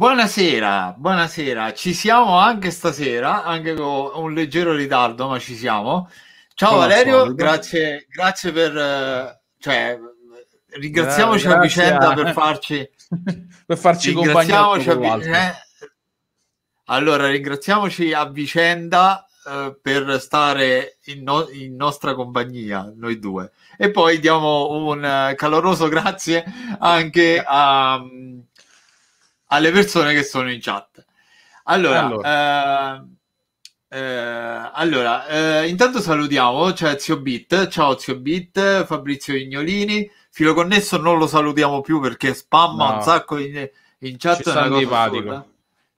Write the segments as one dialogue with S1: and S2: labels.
S1: Buonasera, buonasera, ci siamo anche stasera, anche con un leggero ritardo, ma ci siamo. Ciao Valerio, grazie, grazie, per... Eh, cioè, ringraziamoci eh, a vicenda per farci...
S2: per farci compagnia. Eh.
S1: Allora, ringraziamoci a vicenda eh, per stare in, no- in, nostra compagnia, noi due. E poi diamo un eh, caloroso grazie anche a alle persone che sono in chat. Allora, allora. Eh, eh, allora eh, intanto salutiamo, c'è cioè Zio Bit, ciao Zio Bit, Fabrizio Ignolini, Filo Connesso non lo salutiamo più perché spamma no. un sacco in, in chat. Ci sta antipatico. Assurda.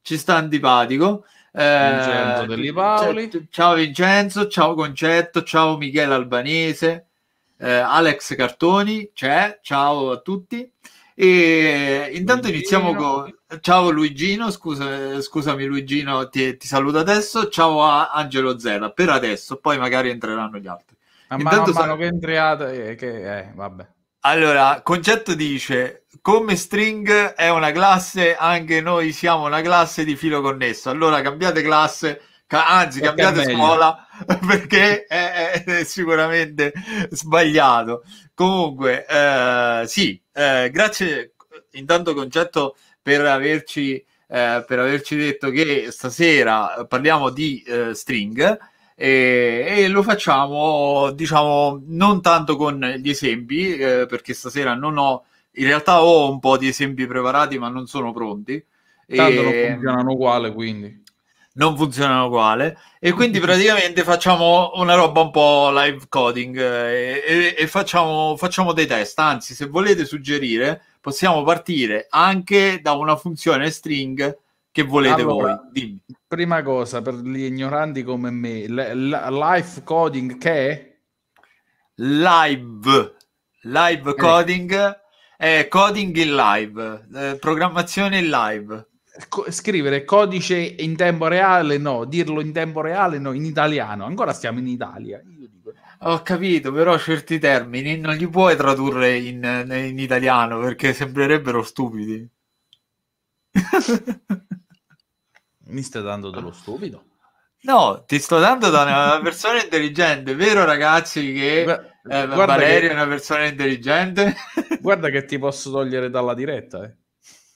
S1: Ci sta antipatico. Eh, Vincenzo Paoli. Ciao Vincenzo, ciao Concetto, ciao Michele Albanese, eh, Alex Cartoni, c'è, ciao a tutti. E intanto Luigino. iniziamo con... Ciao Luigino, scusa, scusami Luigino, ti, ti saluto adesso. Ciao a Angelo Zera, per adesso, poi magari entreranno gli altri. Ma intanto sono
S2: che entriate, eh, che, eh, vabbè.
S1: Allora, Concetto dice, come string è una classe, anche noi siamo una classe di filo connesso, allora cambiate classe anzi cambiate scuola perché è, è, sicuramente sbagliato. Comunque, eh, sì, eh, grazie intanto Concetto per averci, eh, per averci detto che stasera parliamo di eh, string e, e, lo facciamo, diciamo, non tanto con gli esempi, eh, perché stasera non ho, in realtà ho un po' di esempi preparati ma non sono pronti. Tanto e... non ehm, funzionano uguale, quindi non funzionano uguale e quindi praticamente facciamo una roba un po' live coding eh, e, e facciamo, facciamo, dei test anzi se volete suggerire possiamo partire anche da una funzione string che volete allora, voi Dimmi. prima cosa per gli ignoranti come me l- l- live coding che è? live live eh. coding eh. è coding in live eh, programmazione in live
S2: co- scrivere codice in tempo reale no, dirlo in tempo reale no, in italiano, ancora
S1: stiamo in Italia. Dico... Ho capito, però certi termini non li puoi tradurre in, in italiano perché sembrerebbero stupidi. Mi stai dando dello stupido? No, ti sto dando da una persona intelligente, vero ragazzi che Beh, eh, Valerio che... è una persona intelligente?
S2: guarda che ti posso togliere dalla diretta, eh.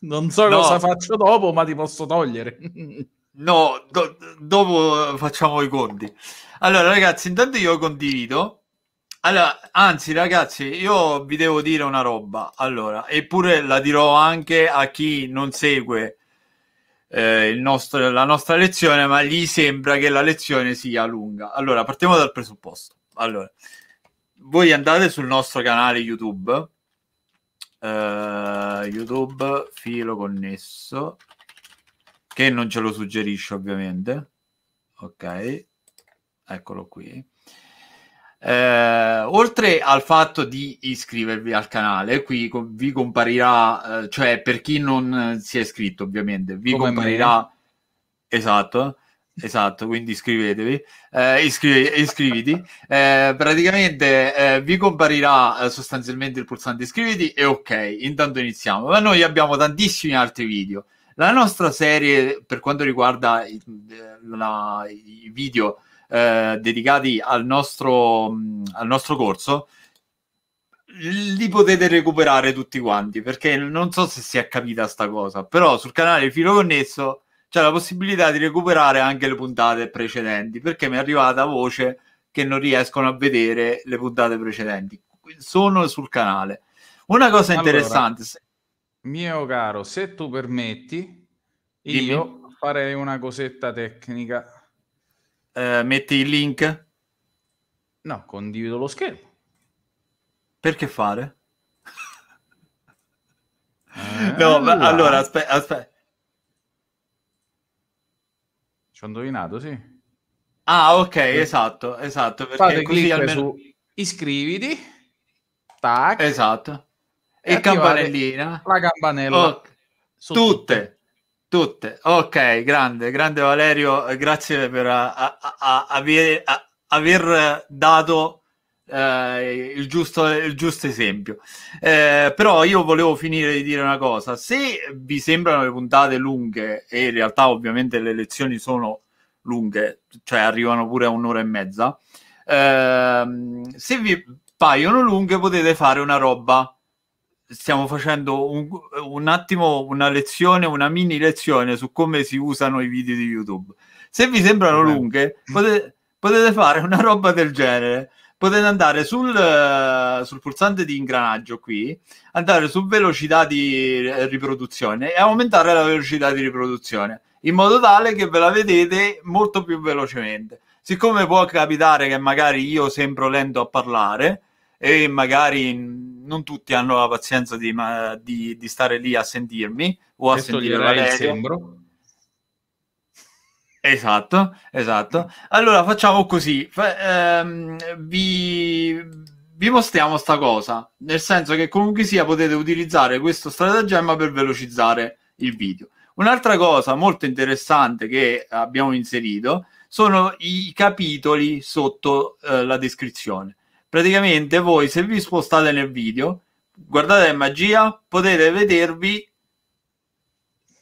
S2: Non so no. cosa faccio dopo, ma ti
S1: posso togliere. no, do- dopo facciamo i conti. Allora, ragazzi, intanto io condivido. Allora, anzi, ragazzi, io vi devo dire una roba. Allora, eppure la dirò anche a chi non segue eh, nostro, la nostra lezione, ma gli sembra che la lezione sia lunga. Allora, partiamo dal presupposto. Allora, voi andate sul nostro canale YouTube Uh, YouTube filo connesso che non ce lo suggerisce ovviamente. Ok, eccolo qui. Eh, oltre al fatto di iscrivervi al canale, qui vi comparirà, eh, cioè per chi non si è iscritto ovviamente, vi Come comparirà, me. esatto, Esatto, quindi iscrivetevi, eh, iscri- iscriviti. Eh, praticamente eh, vi comparirà eh, sostanzialmente il pulsante iscriviti e ok, intanto iniziamo. Ma noi abbiamo tantissimi altri video. La nostra serie per quanto riguarda i, eh, la, i video eh, dedicati al nostro, mm, al nostro corso li potete recuperare tutti quanti perché non so se si è capita sta cosa, però sul canale Filo Connesso c'è la possibilità di recuperare anche le puntate precedenti, perché mi è arrivata voce che non riescono a vedere le puntate precedenti. Sono sul canale. Una cosa interessante. Allora, mio caro, se tu permetti, Dimmi. io
S2: farei una cosetta tecnica. Eh, metti il link? No, condivido lo schermo. Perché fare?
S1: Eh, no, allora, allora aspetta,
S2: aspetta. Ci ho indovinato, sì.
S1: Ah, ok, eh. esatto, esatto. Perché Fate così almeno... su iscriviti, tac. Esatto.
S2: E, e campanellina. La campanella. Oh,
S1: tutte. tutte. tutte, Ok, grande, grande Valerio, eh, grazie per eh, a, a, a, aver, aver dato eh, il, giusto, il, giusto, esempio. Eh, però io volevo finire di dire una cosa: se vi sembrano le puntate lunghe, e in realtà ovviamente le lezioni sono lunghe, cioè arrivano pure a un'ora e mezza, ehm, se vi paiono lunghe potete fare una roba. Stiamo facendo un, un attimo una lezione, una mini lezione su come si usano i video di YouTube. Se vi sembrano lunghe, potete, potete fare una roba del genere potete andare sul, eh, sul, pulsante di ingranaggio qui, andare su velocità di eh, riproduzione e aumentare la velocità di riproduzione in modo tale che ve la vedete molto più velocemente. Siccome può capitare che magari io sembro lento a parlare e magari non tutti hanno la pazienza di, ma, di, di stare lì a sentirmi o a Questo sentire la sembro Esatto, esatto. Allora facciamo così, fa- ehm, vi, vi mostriamo sta cosa, nel senso che comunque sia potete utilizzare questo stratagemma per velocizzare il video. Un'altra cosa molto interessante che abbiamo inserito sono i capitoli sotto eh, la descrizione. Praticamente voi se vi spostate nel video, guardate magia, potete vedervi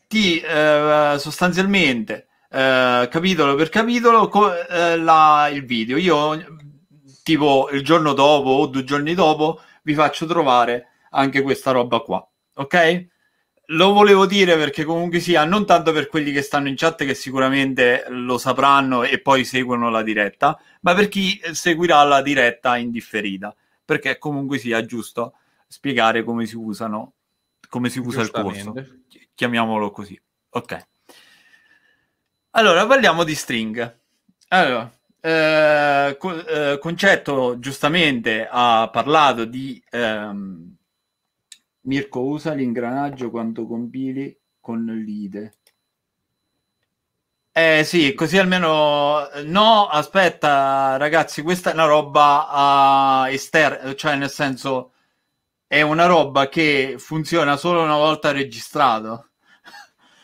S1: chi eh, sostanzialmente eh, capitolo per capitolo co- eh, la, il video. Io, tipo, il giorno dopo o due giorni dopo, vi faccio trovare anche questa roba qua. Ok? Lo volevo dire perché comunque sia, non tanto per quelli che stanno in chat che sicuramente lo sapranno e poi seguono la diretta, ma per chi seguirà la diretta in differita, perché comunque sia giusto spiegare come si usano, come si usa il corso. Chiamiamolo così. Ok. Allora, parliamo di string. Allora, eh, co- eh, Concetto giustamente ha parlato di ehm, Mirko usa l'ingranaggio quando compili con l'ide. Eh sì, così almeno no, aspetta ragazzi, questa è una roba uh, ah, esterna, cioè nel senso è una roba che funziona solo una volta registrato.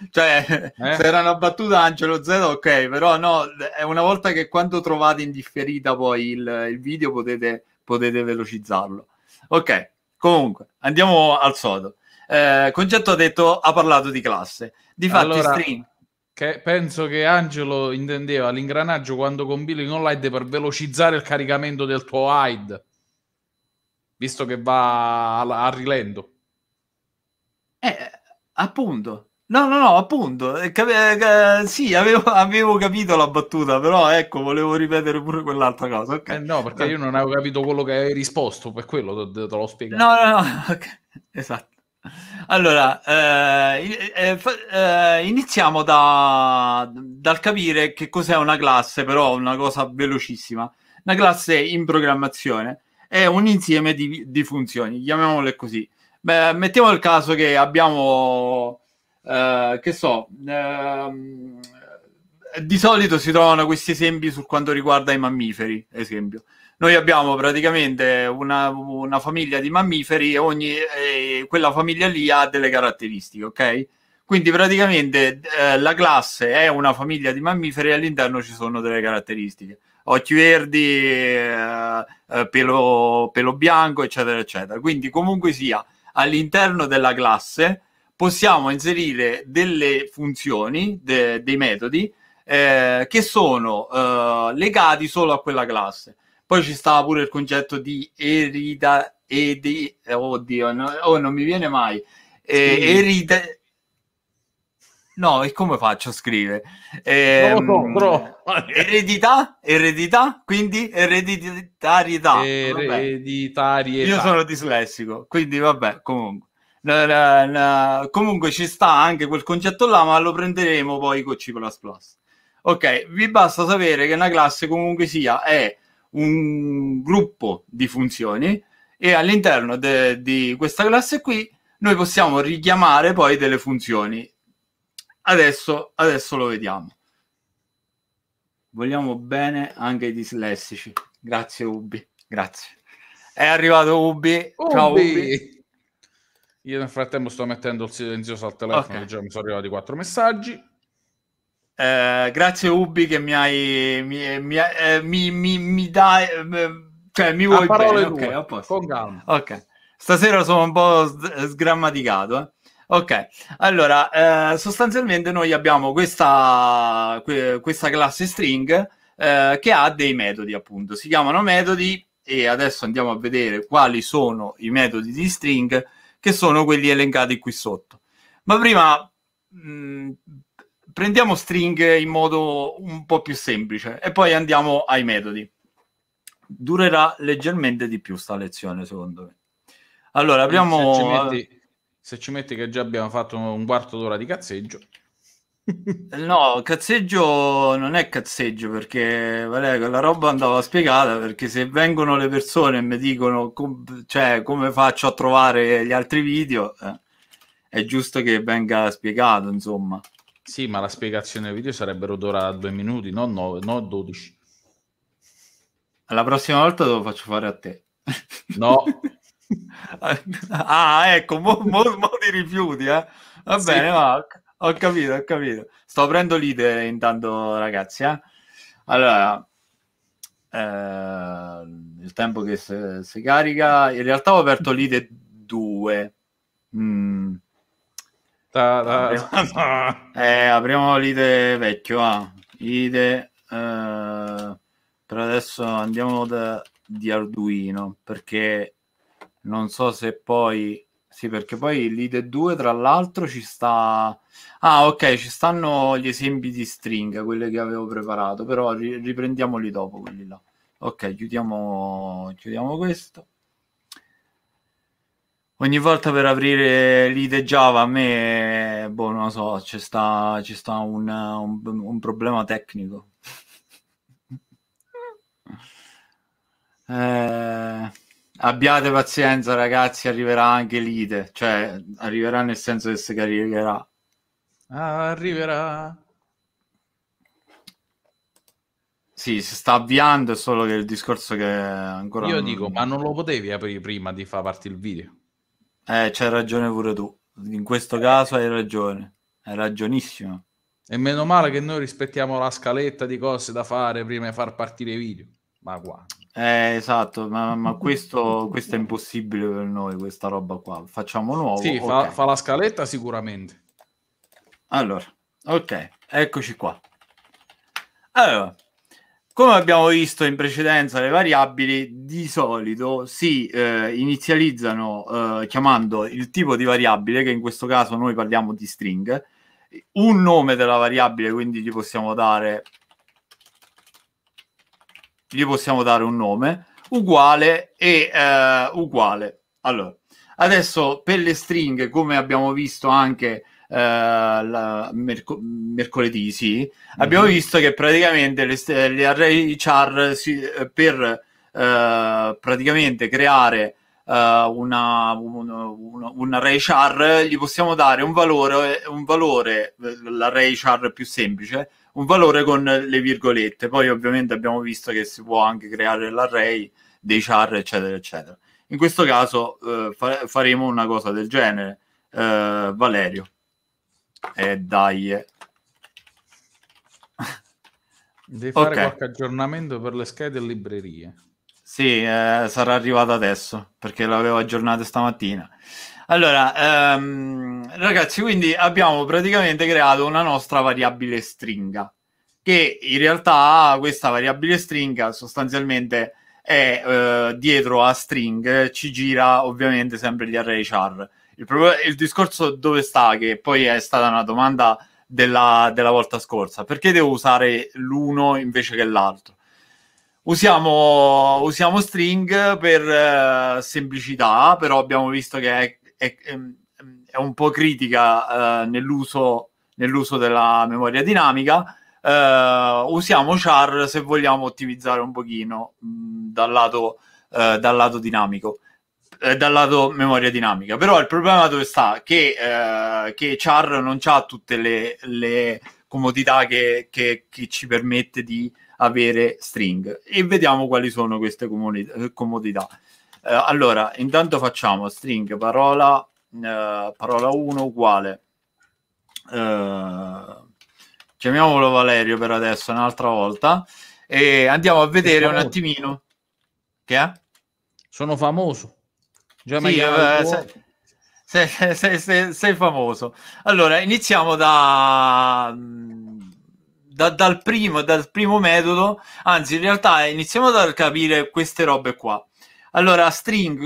S1: Cioè, eh? se era una battuta Angelo Zero, ok, però no, è una volta che quando trovate in differita poi il, il video potete, potete, velocizzarlo. Ok, comunque, andiamo al sodo. Eh, Concetto ha detto, ha parlato di classe. Di fatto, allora... stream
S2: penso che Angelo intendeva l'ingranaggio quando compili in online per velocizzare il caricamento del tuo hide visto che va a, a
S1: rilento eh, appunto No, no, no, appunto, eh, eh, sì, avevo, avevo, capito la battuta, però ecco, volevo ripetere pure quell'altra
S2: cosa. Okay. Eh no, perché io non avevo capito quello che hai risposto, per quello te, te l'ho spiegato.
S1: No, no, no, okay. esatto. Allora, eh, eh, eh, iniziamo da, dal capire che cos'è una classe, però una cosa velocissima. Una classe in programmazione è un insieme di, di funzioni, chiamiamole così. Beh, mettiamo il caso che abbiamo eh, che so, uh, di solito si trovano questi esempi per quanto riguarda i mammiferi, esempio. Noi abbiamo praticamente una, una famiglia di mammiferi e ogni, eh, quella famiglia lì ha delle caratteristiche, ok? Quindi praticamente eh, la classe è una famiglia di mammiferi e all'interno ci sono delle caratteristiche. Occhi verdi, eh, eh pelo, pelo bianco, eccetera, eccetera. Quindi comunque sia, all'interno della classe possiamo inserire delle funzioni, de- dei metodi eh, che sono eh, legati solo a quella classe. Poi ci stava pure il concetto di erida, edi, eh, oddio, no, oh, non mi viene mai. Eh, sì. erida, No, e come faccio a scrivere? Eh, no, no, eredità? Eredità? Quindi ereditarietà. Ereditarietà. Vabbè. Io sono dislessico, quindi vabbè, comunque na, na. comunque ci sta anche quel concetto là, ma lo prenderemo poi con C. Ok, vi basta sapere che una classe comunque sia è un gruppo di funzioni e all'interno de, di questa classe qui noi possiamo richiamare poi delle funzioni. Adesso, adesso lo vediamo. Vogliamo bene anche i dislessici. Grazie Ubi, grazie. È arrivato Ubi. Ubi. Ciao Ubi.
S2: Io nel frattempo sto mettendo il silenzioso al telefono, okay. già mi sono arrivati quattro messaggi.
S1: Eh, grazie Ubi che mi hai... mi, mi, eh, mi, mi, mi dai... Eh, cioè mi vuoi bene, due, okay, con calma. Ok, stasera sono un po' sgrammaticato, eh. Ok, allora, eh, sostanzialmente noi abbiamo questa, questa classe string eh, che ha dei metodi, appunto. Si chiamano metodi e adesso andiamo a vedere quali sono i metodi di string che sono quelli elencati qui sotto. Ma prima mh, mm, prendiamo string in modo un po' più semplice e poi andiamo ai metodi. Durerà leggermente di più sta lezione, secondo me. Allora, apriamo... Se ci eh,
S2: metti, se ci metti che già abbiamo fatto un quarto d'ora di cazzeggio.
S1: No, cazzeggio non è cazzeggio perché Valerio, la roba andava spiegata perché se vengono le persone e mi dicono com- cioè, come faccio a trovare gli altri video, eh, è giusto che venga spiegato, insomma. Sì, ma
S2: la spiegazione del video sarebbero d'ora due minuti, non, nove, non 12.
S1: La prossima volta te lo faccio fare a te. No. ah, ecco, mo, mo, mo ti rifiuti, eh? Va sì. bene, va ho capito, ho capito. Sto aprendo l'idea intanto, ragazzi. Eh? Allora, eh, il tempo che si carica. In realtà ho aperto l'ide 2. Mm. Da, da, apriamo, eh, apriamo l'ide vecchio. Ah. Ide, eh, per adesso andiamo da, di Arduino perché non so se poi. Sì, perché poi l'ide 2 tra l'altro ci sta Ah, ok, ci stanno gli esempi di stringa, quelli che avevo preparato, però ri- riprendiamoli dopo quelli là. Ok, chiudiamo, chiudiamo questo. Ogni volta per aprire l'ide Java a me, boh, non lo so, ci sta, ci sta un, un, un problema tecnico. eh, abbiate pazienza ragazzi, arriverà anche l'ide, cioè arriverà nel senso che si caricherà
S2: Arriverà.
S1: Sì, si sta avviando, è solo che il discorso che ancora... Io non... dico, ma non lo potevi aprire prima di far parte il video? Eh, c'hai ragione pure tu. In questo caso hai ragione. Hai ragionissimo.
S2: E meno male che noi rispettiamo la scaletta di cose da fare prima di far partire i video. Ma qua...
S1: Eh, esatto, ma, ma questo, questo, è impossibile per noi, questa roba qua. Facciamo nuovo. Sì, okay. fa, fa,
S2: la scaletta sicuramente.
S1: Allora, ok, eccoci qua. Allora, come abbiamo visto in precedenza, le variabili di solito si eh, inizializzano eh, chiamando il tipo di variabile, che in questo caso noi parliamo di string, un nome della variabile, quindi gli possiamo dare, gli possiamo dare un nome, uguale e eh, uguale. Allora, adesso per le stringhe, come abbiamo visto anche eh, la, merco- mercoledì, sì, mm-hmm. abbiamo visto che praticamente le, le array char si, eh, per eh, praticamente creare una, un, un, array char, gli possiamo dare un valore, un valore, l'array char più semplice, un valore con le virgolette. Poi ovviamente abbiamo visto che si può anche creare l'array dei char, eccetera, eccetera. In questo caso eh, faremo una cosa del genere, eh, Valerio eh, dai. Devi fare okay. qualche
S2: aggiornamento per le schede e librerie.
S1: Sì, eh, sarà arrivata adesso perché l'avevo aggiornata stamattina. Allora, ehm, ragazzi, quindi abbiamo praticamente creato una nostra variabile stringa che in realtà questa variabile stringa sostanzialmente è eh, dietro a string, ci gira ovviamente sempre gli array char. Il, problema, il discorso dove sta, che poi è stata una domanda della, della volta scorsa, perché devo usare l'uno invece che l'altro? Usiamo, usiamo string per eh, semplicità, però abbiamo visto che è, è, ehm, è un po' critica eh, nell'uso, nell'uso della memoria dinamica. Uh, usiamo char se vogliamo ottimizzare un pochino mh, mm, dal, lato, uh, dal lato dinamico. Eh, dal lato memoria dinamica. Però il problema dove sta? Che, eh, che Char non ha tutte le, le comodità che, che, che, ci permette di avere string. E vediamo quali sono queste comuni- comodità. Eh, allora, intanto facciamo string parola, eh, parola 1 uguale. Eh, chiamiamolo Valerio per adesso, un'altra volta. E andiamo a vedere un attimino. Che è? Sono famoso. Già sì, eh, sei, sei, sei, sei, sei famoso. Allora, iniziamo da, mm, da, dal, primo, dal primo metodo, anzi in realtà iniziamo da capire queste robe qua. Allora, string,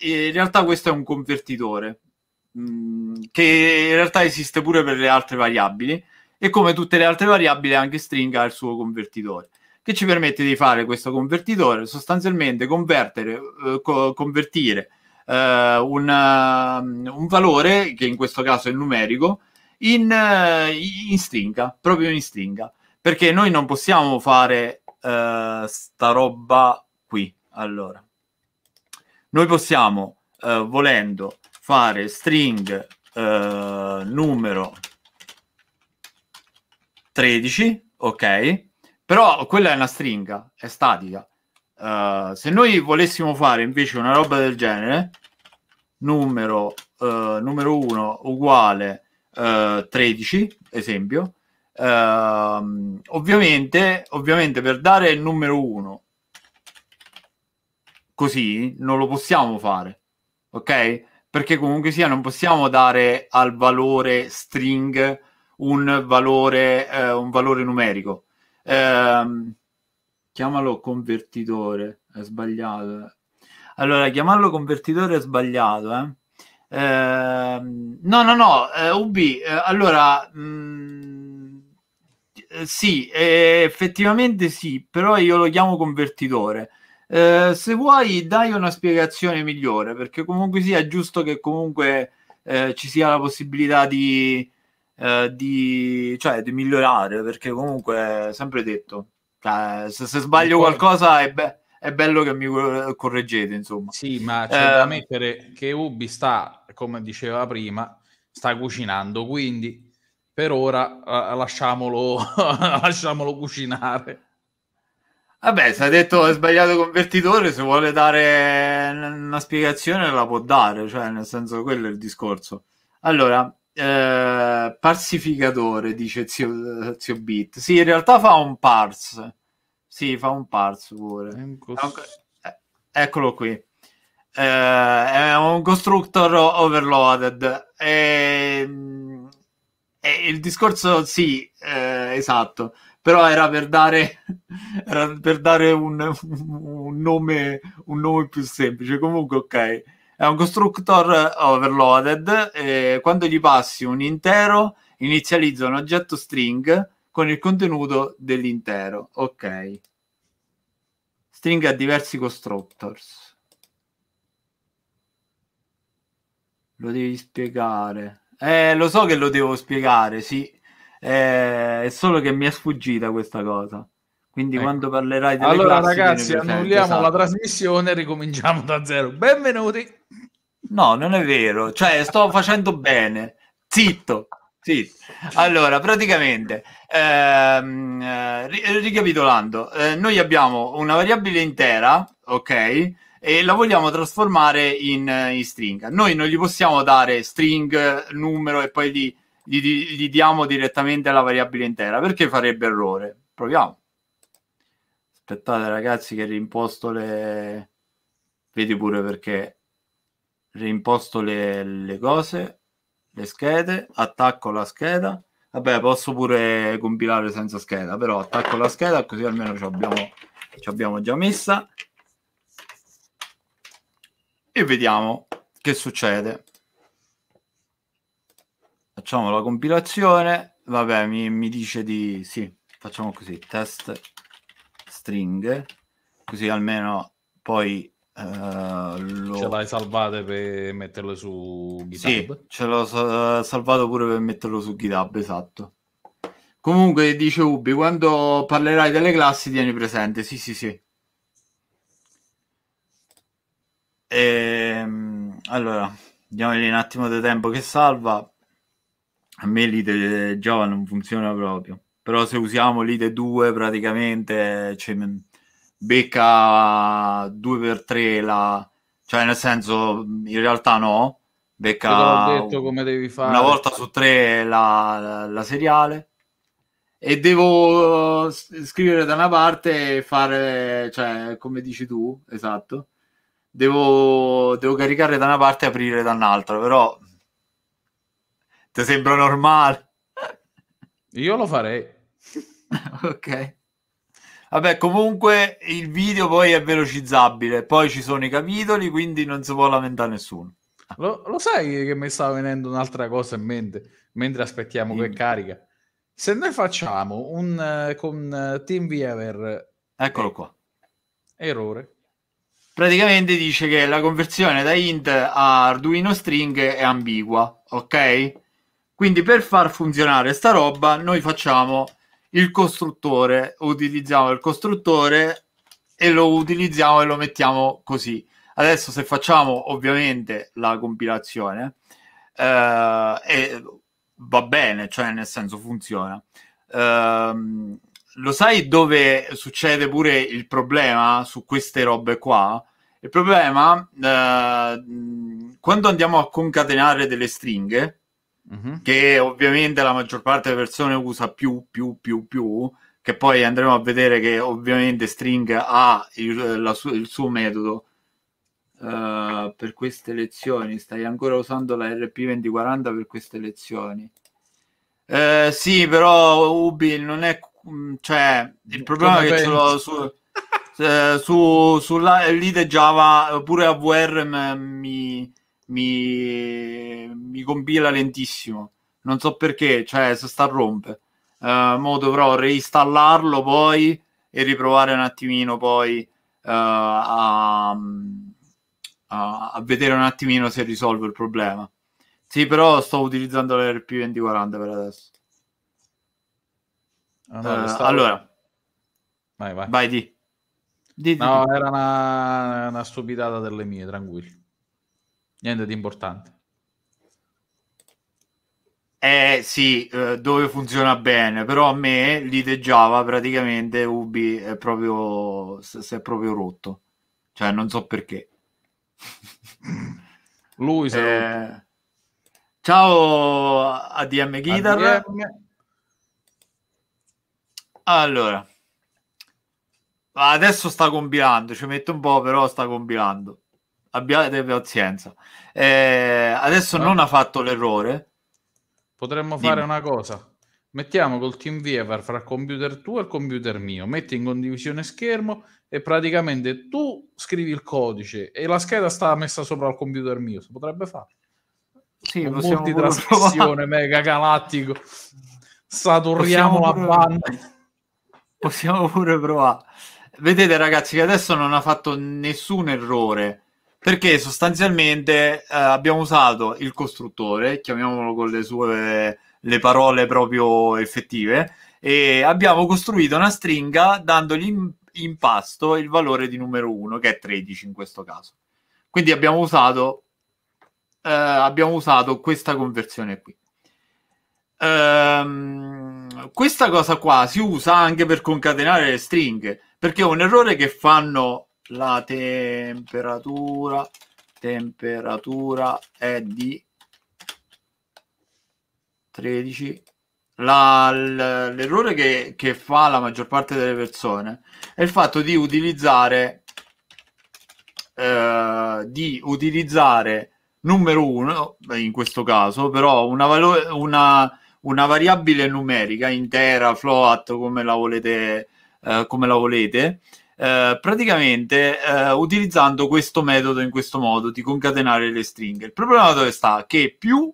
S1: in realtà questo è un convertitore mm, che in realtà esiste pure per le altre variabili e come tutte le altre variabili anche string ha il suo convertitore che ci permette di fare questo convertitore, sostanzialmente convertere, eh, convertire eh, una, eh, un valore, che in questo caso è numerico, in, eh, in stringa, proprio in stringa. Perché noi non possiamo fare eh, sta roba qui. Allora, noi possiamo, eh, volendo, fare string eh, numero 13, ok? Però quella è una stringa, è statica. Uh, se noi volessimo fare invece una roba del genere, numero, uh, numero 1 uguale uh, eh, 13, esempio, ehm, ovviamente, ovviamente per dare il numero 1 così non lo possiamo fare, ok? Perché comunque sia non possiamo dare al valore string un valore, un valore numerico. Eh, chiamalo convertitore, è sbagliato. Eh. Allora, chiamarlo convertitore è sbagliato, eh? Eh, no, no, no, eh, UB, eh, allora, mh, mm, eh, sì, eh, effettivamente sì, però io lo chiamo convertitore. se vuoi dai una spiegazione migliore, perché comunque sia sì, giusto che comunque ci sia la possibilità di, di, cioè, di migliorare, perché comunque è sempre detto, cioè, se, se, sbaglio qualcosa è, be- è, bello che mi correggete, insomma. Sì, ma c'è eh... da ehm
S2: mettere che Ubi sta, come diceva prima, sta cucinando, quindi per ora uh,
S1: lasciamolo,
S2: lasciamolo cucinare.
S1: Vabbè, se ha detto è sbagliato convertitore, se vuole dare una spiegazione la può dare, cioè nel senso quello è il discorso. Allora, eh, parsificatore, dice zio, zio Bit. Sì, in realtà fa un parse. Sì, fa un parse pure. Un cost... Eh, eccolo qui. Eh, è un constructor overloaded. E, ehm, e il discorso, sì, eh, esatto. Però era per dare, era per dare un, un, nome, un nome più semplice. Comunque, ok è un constructor eh, overloaded e quando gli passi un intero inizializza un oggetto string con il contenuto dell'intero. Ok. String ha diversi constructors. Lo devi spiegare. Eh, lo so che lo devo spiegare, sì. Eh, è solo che mi è sfuggita questa cosa. Quindi ecco. quando parlerai delle Allora ragazzi, annulliamo esatto. la trasmissione e ricominciamo da zero. Benvenuti. No, non è vero, cioè sto facendo bene. Zitto. Sì, allora praticamente ehm, eh, eh, ricapitolando, eh, noi abbiamo una variabile intera, ok? E la vogliamo trasformare in, eh, in, stringa. Noi non gli possiamo dare string, numero e poi gli, gli, gli diamo direttamente la variabile intera perché farebbe errore. Proviamo aspettate ragazzi che rimposto le... Vedi pure perché rimposto le, le cose, le schede, attacco la scheda. Vabbè, posso pure compilare senza scheda, però attacco la scheda così almeno ci abbiamo, ci abbiamo già messa. E vediamo che succede. Facciamo la compilazione. Vabbè, mi, mi dice di... Sì, facciamo così, test stringhe, così almeno poi Uh, lo... Ce l'hai
S2: salvate per metterlo su
S1: GitHub? Sì, ce l'ho uh, salvato pure per metterlo su GitHub, esatto. Comunque, dice Ubi, quando parlerai delle classi tieni presente, sì sì sì. E, ehm, allora, diamogli un attimo di tempo che salva. A me l'idea giova non funziona proprio però se usiamo l'ide 2 praticamente cioè, becca 2 per 3 la... cioè nel senso in realtà no becca detto, come devi fare. una volta su tre la, la, la seriale e devo scrivere da una parte e fare, cioè, come dici tu, esatto, devo, devo caricare da una parte e aprire da un'altra però ti sembra normale? Io lo farei. ok. Vabbè, comunque il video poi è velocizzabile, poi ci sono i capitoli, quindi non si può lamentare nessuno.
S2: Lo, lo sai che mi stava venendo un'altra cosa in mente mentre aspettiamo che carica? Se noi facciamo un uh, con uh, eh, TeamViewer...
S1: Eh, Eccolo eh, qua. Errore. Praticamente dice che la conversione da int a Arduino string è ambigua, ok? Quindi per far funzionare sta roba noi facciamo il costruttore, utilizziamo il costruttore e lo utilizziamo e lo mettiamo così. Adesso se facciamo ovviamente la compilazione, eh, e va bene, cioè nel senso funziona. Eh, lo sai dove succede pure il problema su queste robe qua? Il problema, eh, quando andiamo a concatenare delle stringhe, mm-hmm. che ovviamente la maggior parte delle persone usa più, più, più, più, che poi andremo a vedere che ovviamente String ha il, su- il suo metodo. Uh, per queste lezioni stai ancora usando la RP2040 per queste lezioni uh, sì però Ubi non è mm, cioè il problema Come è che ce l'ho su, eh, su, sulla lead Java pure AVR mi, mi, mi compila lentissimo. Non so perché, cioè, se sta a rompe. Uh, eh, mo dovrò reinstallarlo poi e riprovare un attimino poi uh, a, a, vedere un attimino se risolvo il problema. Sì, però sto utilizzando l'RP2040 per adesso. uh, stavo... Allora, vai, vai. vai di.
S2: di, di no, di. era una, una stupidata delle mie, tranquillo. Niente di importante.
S1: Eh sì, eh, dove funziona bene, però a me liteggiava praticamente Ubi è proprio, si è proprio rotto, cioè non so perché. Lui se eh, Ciao ADM Guitar. ADM. Allora, adesso sta compilando, ci mette un po' però sta compilando abbiate pazienza. Eh, adesso ah. non ha fatto l'errore. Potremmo Dimmi. fare una cosa. Mettiamo col Team
S2: Viewer fra il computer tuo e il computer mio, metti in condivisione schermo e praticamente tu scrivi il codice e la scheda sta messa sopra il computer mio. Si potrebbe fare. Sì, un multitrasmissione
S1: mega galattico. Saturniamo la pure... banda. Possiamo pure provare. Vedete ragazzi che adesso non ha fatto nessun errore perché sostanzialmente eh, abbiamo usato il costruttore, chiamiamolo con le sue le parole proprio effettive, e abbiamo costruito una stringa dandogli in, in pasto il valore di numero 1, che è 13 in questo caso. Quindi abbiamo usato, eh, abbiamo usato questa conversione qui. Ehm, questa cosa qua si usa anche per concatenare le stringhe, perché un errore che fanno la temperatura, temperatura è di 13. La, l'errore che, che fa la maggior parte delle persone è il fatto di utilizzare, eh, di utilizzare numero 1 in questo caso, però una, valo- una, una variabile numerica intera, float, come la volete, eh, come la volete eh, praticamente eh, utilizzando questo metodo in questo modo di concatenare le stringhe. Il problema dove sta? Che più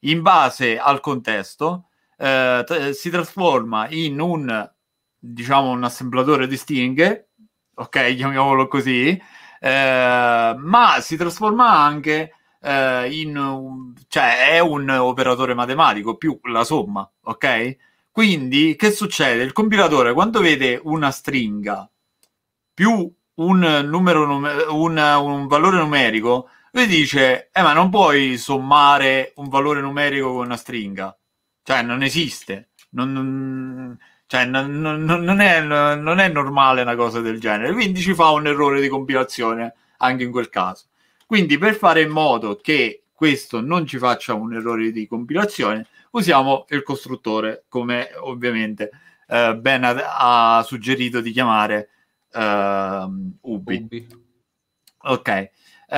S1: in base al contesto eh, t- eh, si trasforma in un diciamo un assemblatore di stringhe, ok, chiamiamolo così, eh, ma si trasforma anche in cioè è un operatore matematico più la somma, ok? Quindi che succede? Il compilatore quando vede una stringa più un, numero, un, un valore numerico, lui dice, eh ma non puoi sommare un valore numerico con una stringa, cioè non esiste, non, non, cioè, non, non è, è, normale una cosa del genere, quindi ci fa un errore di compilazione anche in quel caso. Quindi per fare in modo che questo non ci faccia un errore di compilazione, usiamo il costruttore come ovviamente eh, Ben ha, ha suggerito di chiamare uh, Ubi. Ubi. Ok. Uh,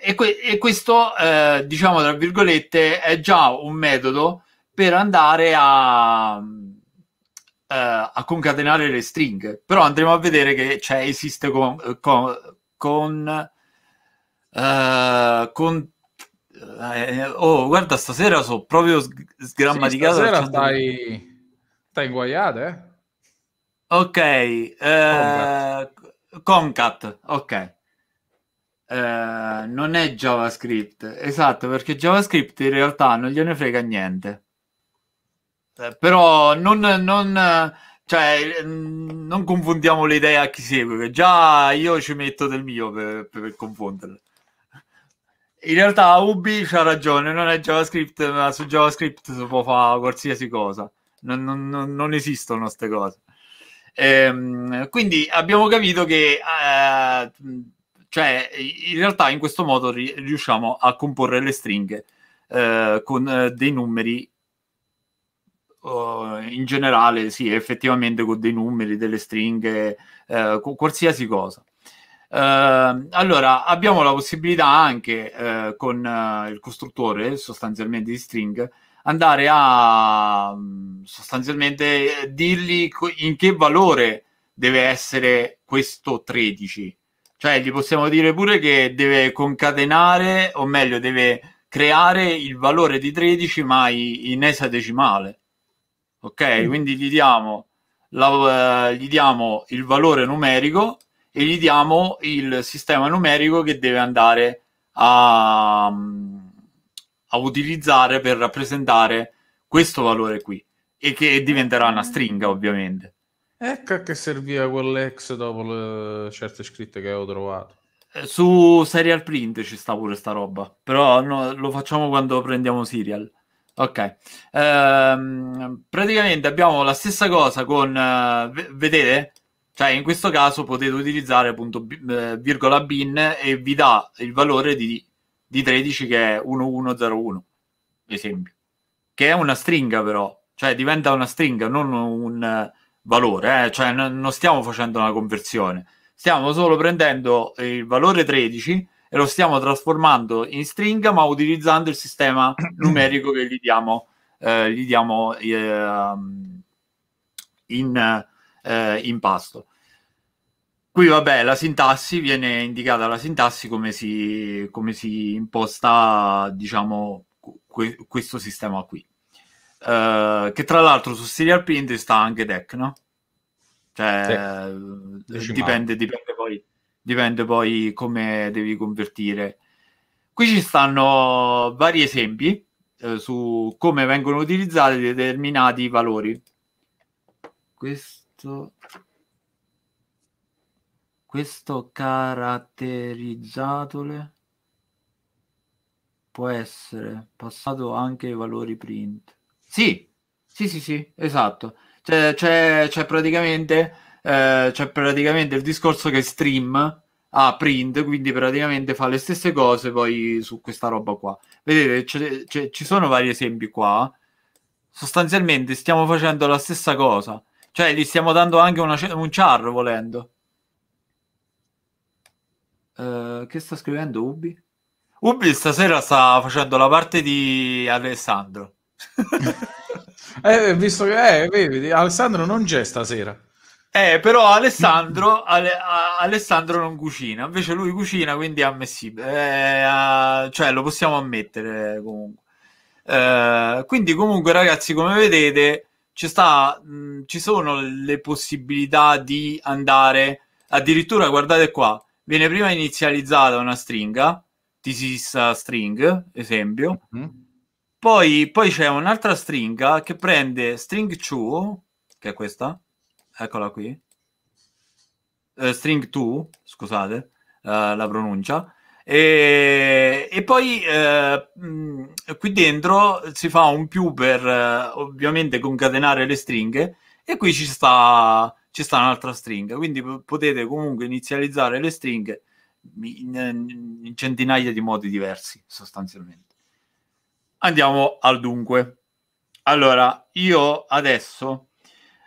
S1: e, que- e, questo, uh, diciamo, tra virgolette, è già un metodo per andare a, eh, a concatenare le stringhe. Però andremo a vedere che cioè, esiste con... con, con, con oh, guarda, stasera sono proprio sgrammaticato. Sì, stasera stai, stai inguaiato, eh? Ok, eh, Concat, ok. Eh, non è JavaScript, esatto, perché JavaScript in realtà non gliene frega niente. Eh, però non, non, cioè, non, confondiamo le idee a chi segue, che già io ci metto del mio per, per, per confonderle. In realtà Ubi c'ha ragione, non è JavaScript, ma su JavaScript si può fare qualsiasi cosa. Non, non esistono queste cose. Ehm, quindi abbiamo capito che eh, cioè, in realtà in questo modo ri- riusciamo a comporre le stringhe eh, con eh, dei numeri uh, in generale, sì, effettivamente con dei numeri, delle stringhe, eh, con qualsiasi cosa. Uh, allora, abbiamo la possibilità anche uh, con uh, il costruttore sostanzialmente di string andare a mm, sostanzialmente eh, dirgli in che valore deve essere questo 13. Cioè, gli possiamo dire pure che deve concatenare, o meglio, deve creare il valore di 13 ma in esadecimale. Ok? Mm. Quindi gli diamo, la, eh, gli diamo il valore numerico e gli diamo il sistema numerico che deve andare a, mm, a utilizzare per rappresentare questo valore qui e che diventerà una ah. stringa ovviamente.
S2: Ecco a che serviva quell'ex dopo le certe
S1: scritte che avevo trovato. Eh, su Serial Print ci sta pure sta roba, però no, lo facciamo quando prendiamo Serial. Ok, ehm, praticamente abbiamo la stessa cosa con, uh, vedete? Cioè in questo caso potete utilizzare appunto b- eh, virgola bin e vi dà il valore di di 13 che è 1101, esempio, che è una stringa però, cioè diventa una stringa, non un eh, valore, eh? cioè non, non stiamo facendo una conversione, stiamo solo prendendo il valore 13 e lo stiamo trasformando in stringa ma utilizzando il sistema numerico che gli diamo, eh, gli diamo eh, in, eh, in pasto. Qui vabbè, la sintassi viene indicata la sintassi come si, come si imposta, diciamo, que- questo sistema qui. Uh, che tra l'altro su Serial Print sta anche Tech, no? Cioè, sì. Eh, dipende, dipende, poi, dipende poi come devi convertire. Qui ci stanno vari esempi eh, su come vengono utilizzati determinati valori. Questo questo caratterizzatole può essere passato anche ai valori print. Sì, sì, sì, sì, esatto. C'è, c'è, c'è, praticamente, eh, c'è praticamente il discorso che stream a print, quindi praticamente fa le stesse cose poi su questa roba qua. Vedete, c'è, c'è, ci sono vari esempi qua. Sostanzialmente stiamo facendo la stessa cosa, cioè gli stiamo dando anche una, un char volendo. Eh, che sta scrivendo Ubi? Ubi stasera sta facendo la parte di Alessandro. eh, visto che eh,
S2: vedi, Alessandro non c'è stasera.
S1: Eh, però Alessandro, Ale, a, Alessandro non cucina, invece lui cucina, quindi è ammessibile. Eh, a, cioè, lo possiamo ammettere comunque. Eh, quindi comunque ragazzi, come vedete, ci, sta, mh, ci sono le possibilità di andare addirittura, guardate qua, viene prima inizializzata una stringa, this string, esempio, mm-hmm. poi, poi, c'è un'altra stringa che prende string 2, che è questa, eccola qui, eh, string 2, scusate eh, la pronuncia, e, e, poi eh, mm, qui dentro si fa un più per eh, ovviamente concatenare le stringhe e qui ci sta, ci sta un'altra stringa, quindi potete comunque inizializzare le stringhe in, in centinaia di modi diversi, sostanzialmente. Andiamo al dunque. Allora, io adesso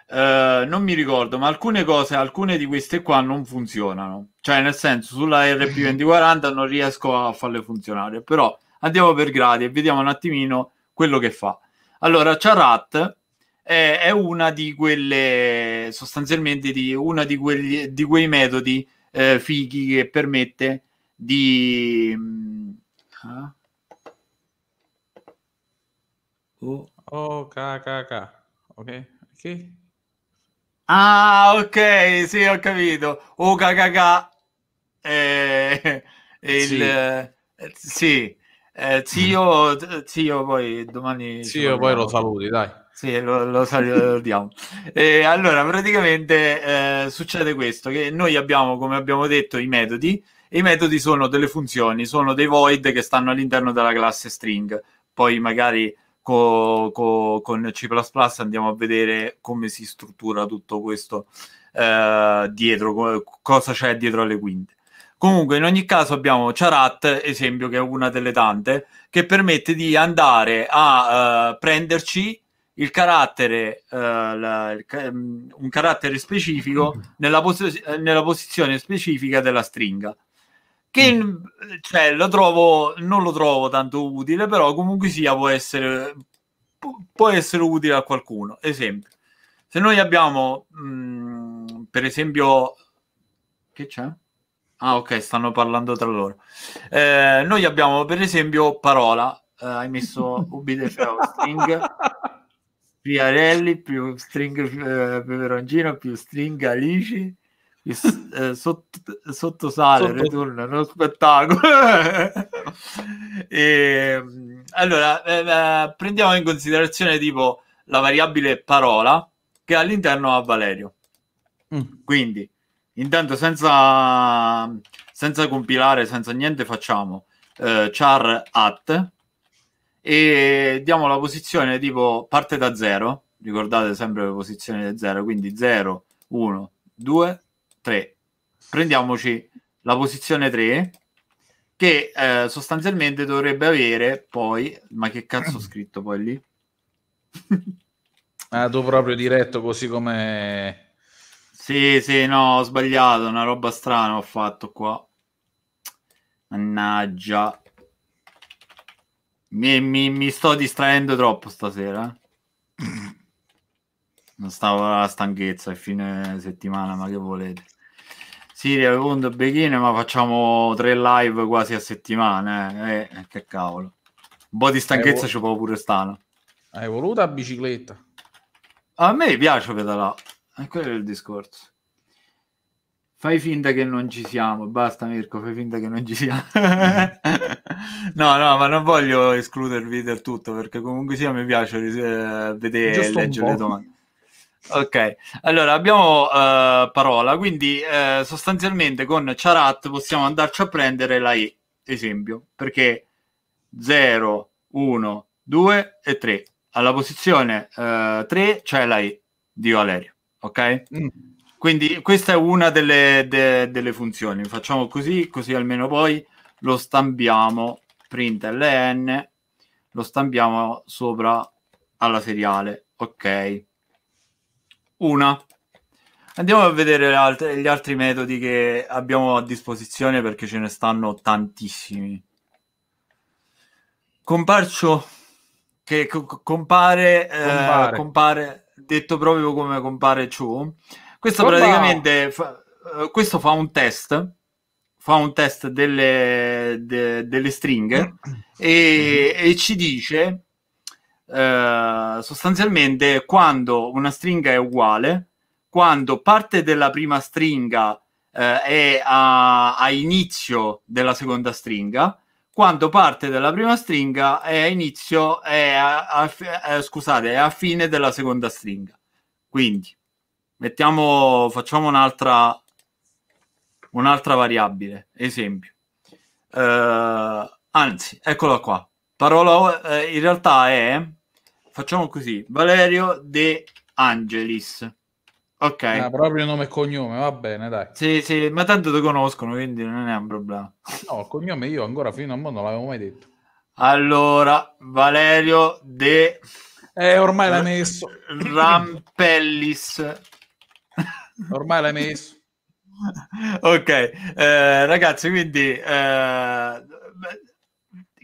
S1: eh, non mi ricordo, ma alcune cose, alcune di queste qua non funzionano. Cioè, nel senso, sulla RP2040 non riesco a farle funzionare, però andiamo per gradi e vediamo un attimino quello che fa. Allora, Charat è, è una di quelle, sostanzialmente, di, una di, quelli, di quei metodi eh, fighi che permette di... Mm, ah. Oh,
S2: oh ca, Ok,
S1: ok. Ah, ok, sì, ho capito. Oh, cacacà. Eh, eh, il, eh, sì, eh, zio, zio, poi domani... Zio, poi lo saluti, dai. Sì, lo, lo salutiamo. e allora, praticamente eh, succede questo, che noi abbiamo, come abbiamo detto, i metodi, e i metodi sono delle funzioni, sono dei void che stanno all'interno della classe string. Poi magari co, co, con C++ andiamo a vedere come si struttura tutto questo eh, dietro, co, cosa c'è dietro alle quinte. Comunque, in ogni caso, abbiamo Charat, esempio, che è una delle tante, che permette di andare a uh, prenderci il carattere, eh, la, il, mm, un carattere specifico nella, pos- eh, nella, posizione specifica della stringa. Che mm. cioè, lo trovo, non lo trovo tanto utile, però comunque sia può essere, può essere utile a qualcuno. Esempio, se noi abbiamo, mh, mm, per esempio, che c'è? Ah, ok, stanno parlando tra loro. Eh, noi abbiamo, per esempio, parola. Eh, hai messo Ubi the String. Priarelli, più string eh, peperoncino, più stringa alici, più eh, sott- sottosale, Sotto... ritorno, uno spettacolo. e, ehm, allora, eh, prendiamo in considerazione tipo la variabile parola che all'interno ha Valerio. Mm. Quindi, intanto senza, senza compilare, senza niente facciamo eh, char at e diamo la posizione tipo parte da 0, ricordate sempre le posizioni da 0, quindi 0, 1, 2, 3. Prendiamoci la posizione 3 che eh, sostanzialmente dovrebbe avere poi, ma che cazzo ho scritto poi lì? ah, tu proprio diretto così come... Sì, sì, no, ho sbagliato, una roba strana ho fatto qua. Mannaggia. Mi, mi, mi, sto distraendo troppo stasera. Non stavo alla stanchezza, il fine settimana, ma che volete. Sì, riavevo bechino, ma facciamo tre live quasi a settimana. Eh. Eh, eh che cavolo. Un po' di stanchezza ci può pure stare. Hai voluto a bicicletta? A me piace pedalare, eh, è quello il discorso. Fai finta che non ci siamo, basta Mirko, fai finta che non ci siamo. no, no, ma non voglio escludervi del tutto perché comunque sia mi piace eh, vedere e leggere le domande. Ok, allora abbiamo uh, parola, quindi uh, sostanzialmente con Charat possiamo andarci a prendere la E, esempio, perché 0, 1, 2 e 3. Alla posizione uh, eh, 3 c'è la E di Valerio, ok? Mm. Quindi questa è una delle, de, delle funzioni. Facciamo così, così almeno poi lo stampiamo print ln, lo stampiamo sopra alla seriale. Ok. Una. Andiamo a vedere altre, gli altri metodi che abbiamo a disposizione perché ce ne stanno tantissimi. Comparcio che co- compare, compare. Eh, compare, detto proprio come compare ciò, questo Forma... praticamente fa, eh, questo fa un test fa un test delle, de, delle stringhe e, mhm. e, ci dice eh, sostanzialmente quando una stringa è uguale, quando parte della prima stringa eh, è a, a, inizio della seconda stringa, quando parte della prima stringa è a inizio, è a, a, eh, scusate, è a fine della seconda stringa. Quindi Mettiamo, facciamo un'altra, un'altra variabile, esempio. Uh, anzi, eccola qua. Parola eh, in realtà è facciamo così, Valerio De Angelis. Ok. Ah, proprio nome e cognome, va bene, dai. Sì, sì, ma tanto ti
S2: conoscono, quindi non è un problema. No, il cognome io ancora fino a mo non l'avevo mai detto.
S1: Allora, Valerio De... Eh, ormai l'ha messo. Rampellis Ormai l'hai messo. ok, eh, ragazzi, quindi eh,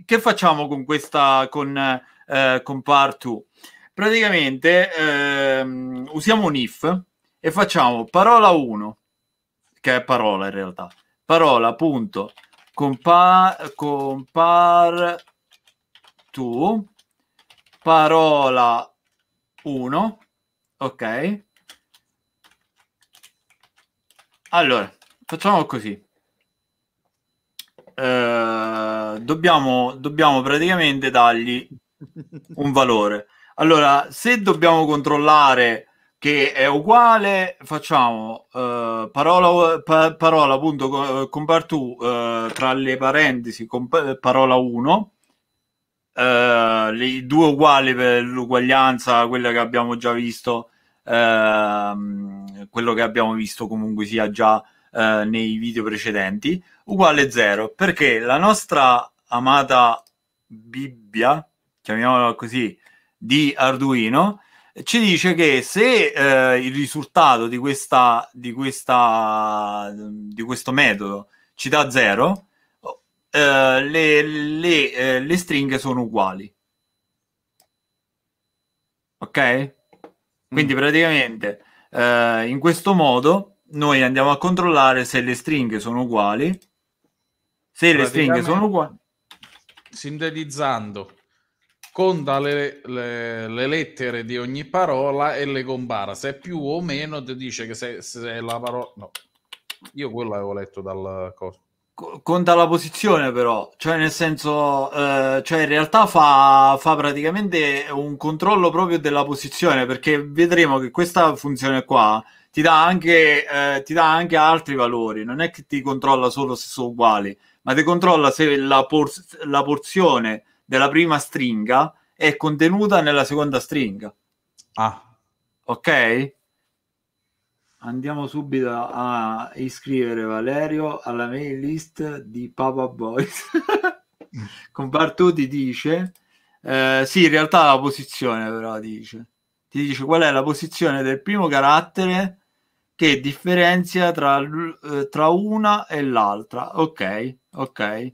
S1: che facciamo con questa, con, eh, con part 2? Praticamente ehm, usiamo un if e facciamo parola 1, che è parola in realtà, parola punto compar, compar tu parola 1, ok? Allora, facciamo così. Eh, dobbiamo, dobbiamo praticamente dargli un valore. Allora, se dobbiamo controllare che è uguale, facciamo eh, parola, pa, parola appunto compartù eh, tra le parentesi comp- parola 1, eh, i due uguali per l'uguaglianza, quella che abbiamo già visto ehm, quello che abbiamo visto comunque sia già eh, nei video precedenti, uguale 0, perché la nostra amata Bibbia, chiamiamola così, di Arduino, ci dice che se eh, il risultato di, questa, di, questa, di questo metodo ci dà 0, eh, le, le, eh, le stringhe sono uguali. Ok? Quindi mm. praticamente eh, in questo modo noi andiamo a controllare se le stringhe sono uguali. Se le stringhe sono uguali. Sintetizzando,
S2: conta le, le, le, lettere di ogni parola e le compara. Se è più o meno ti dice che se, se è la parola... No, io quello avevo letto dal corso
S1: conta la posizione però, cioè nel senso, eh, cioè in realtà fa, fa, praticamente un controllo proprio della posizione, perché vedremo che questa funzione qua ti dà anche, eh, ti dà anche altri valori, non è che ti controlla solo se sono uguali, ma ti controlla se la, por- la porzione della prima stringa è contenuta nella seconda stringa. Ah. Ok? andiamo subito a iscrivere Valerio alla mail list di Papa Boys. Compartuti dice, eh, sì, in realtà la posizione però dice, ti dice qual è la posizione del primo carattere che differenzia tra, eh, tra una e l'altra. Ok, ok.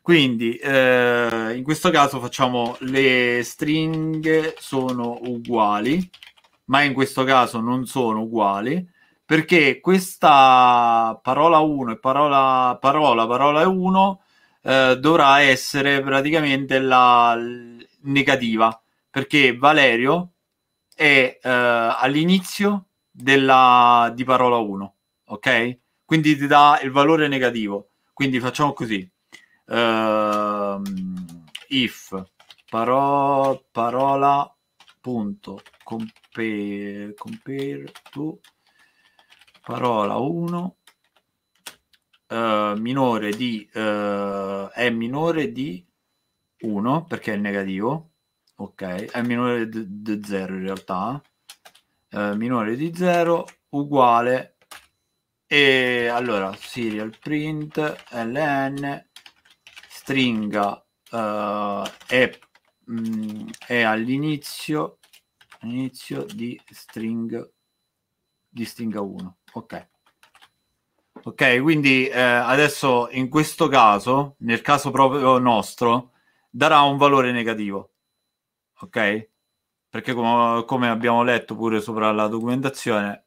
S1: Quindi eh, in questo caso facciamo le stringhe sono uguali ma in questo caso non sono uguali, perché questa parola 1 e parola, parola, parola 1 eh, dovrà essere praticamente la negativa, perché Valerio è eh, all'inizio della, di parola 1, ok? Quindi ti dà il valore negativo. Quindi facciamo così. Uh, if paro, parola punto compare, compare to parola 1 eh, minore di eh, è minore di 1 perché è negativo ok è minore di 0 in realtà eh, minore di 0 uguale e allora serial print ln stringa eh, è, mh, mm, è all'inizio inizio di string di stringa 1 ok ok quindi eh, adesso in questo caso nel caso proprio nostro darà un valore negativo ok perché com- come abbiamo letto pure sopra la documentazione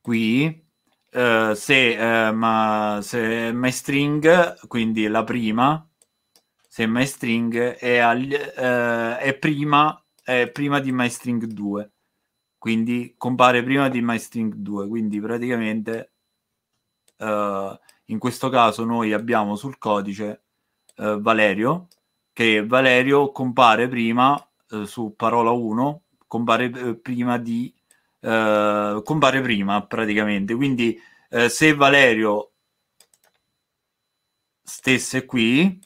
S1: qui eh, se, eh, ma, se myString quindi la prima se myString è, agli, eh, è prima è eh, prima di MyString 2, quindi compare prima di MyString 2, quindi praticamente uh, in questo caso noi abbiamo sul codice uh, Valerio, che Valerio compare prima uh, su parola 1, compare prima di... compare prima praticamente, quindi se Valerio stesse qui,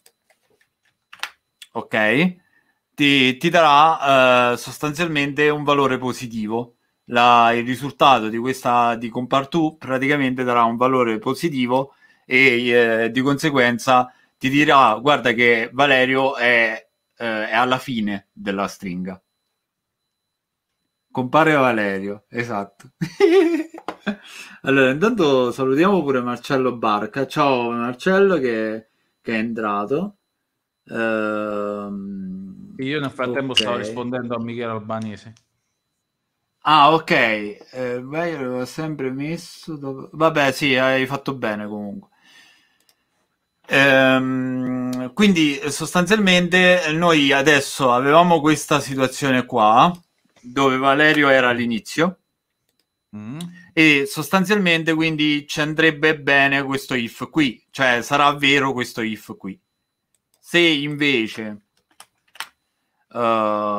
S1: ok? ti, ti darà eh, sostanzialmente un valore positivo. La, il risultato di questa di Compartù praticamente darà un valore positivo e eh, di conseguenza ti dirà guarda che Valerio è, eh, è alla fine della stringa. Compare Valerio, esatto. allora, intanto salutiamo pure Marcello Barca. Ciao Marcello che, che è entrato. Ehm io nel frattempo okay. stavo rispondendo a Michele Albanese. Ah, ok. beh, io l'avevo sempre messo. Dopo... Vabbè, sì, hai fatto bene comunque. Ehm, quindi sostanzialmente noi adesso avevamo questa situazione qua dove Valerio era all'inizio mm. e sostanzialmente quindi ci andrebbe bene questo if qui, cioè sarà vero questo if qui. Se invece eh,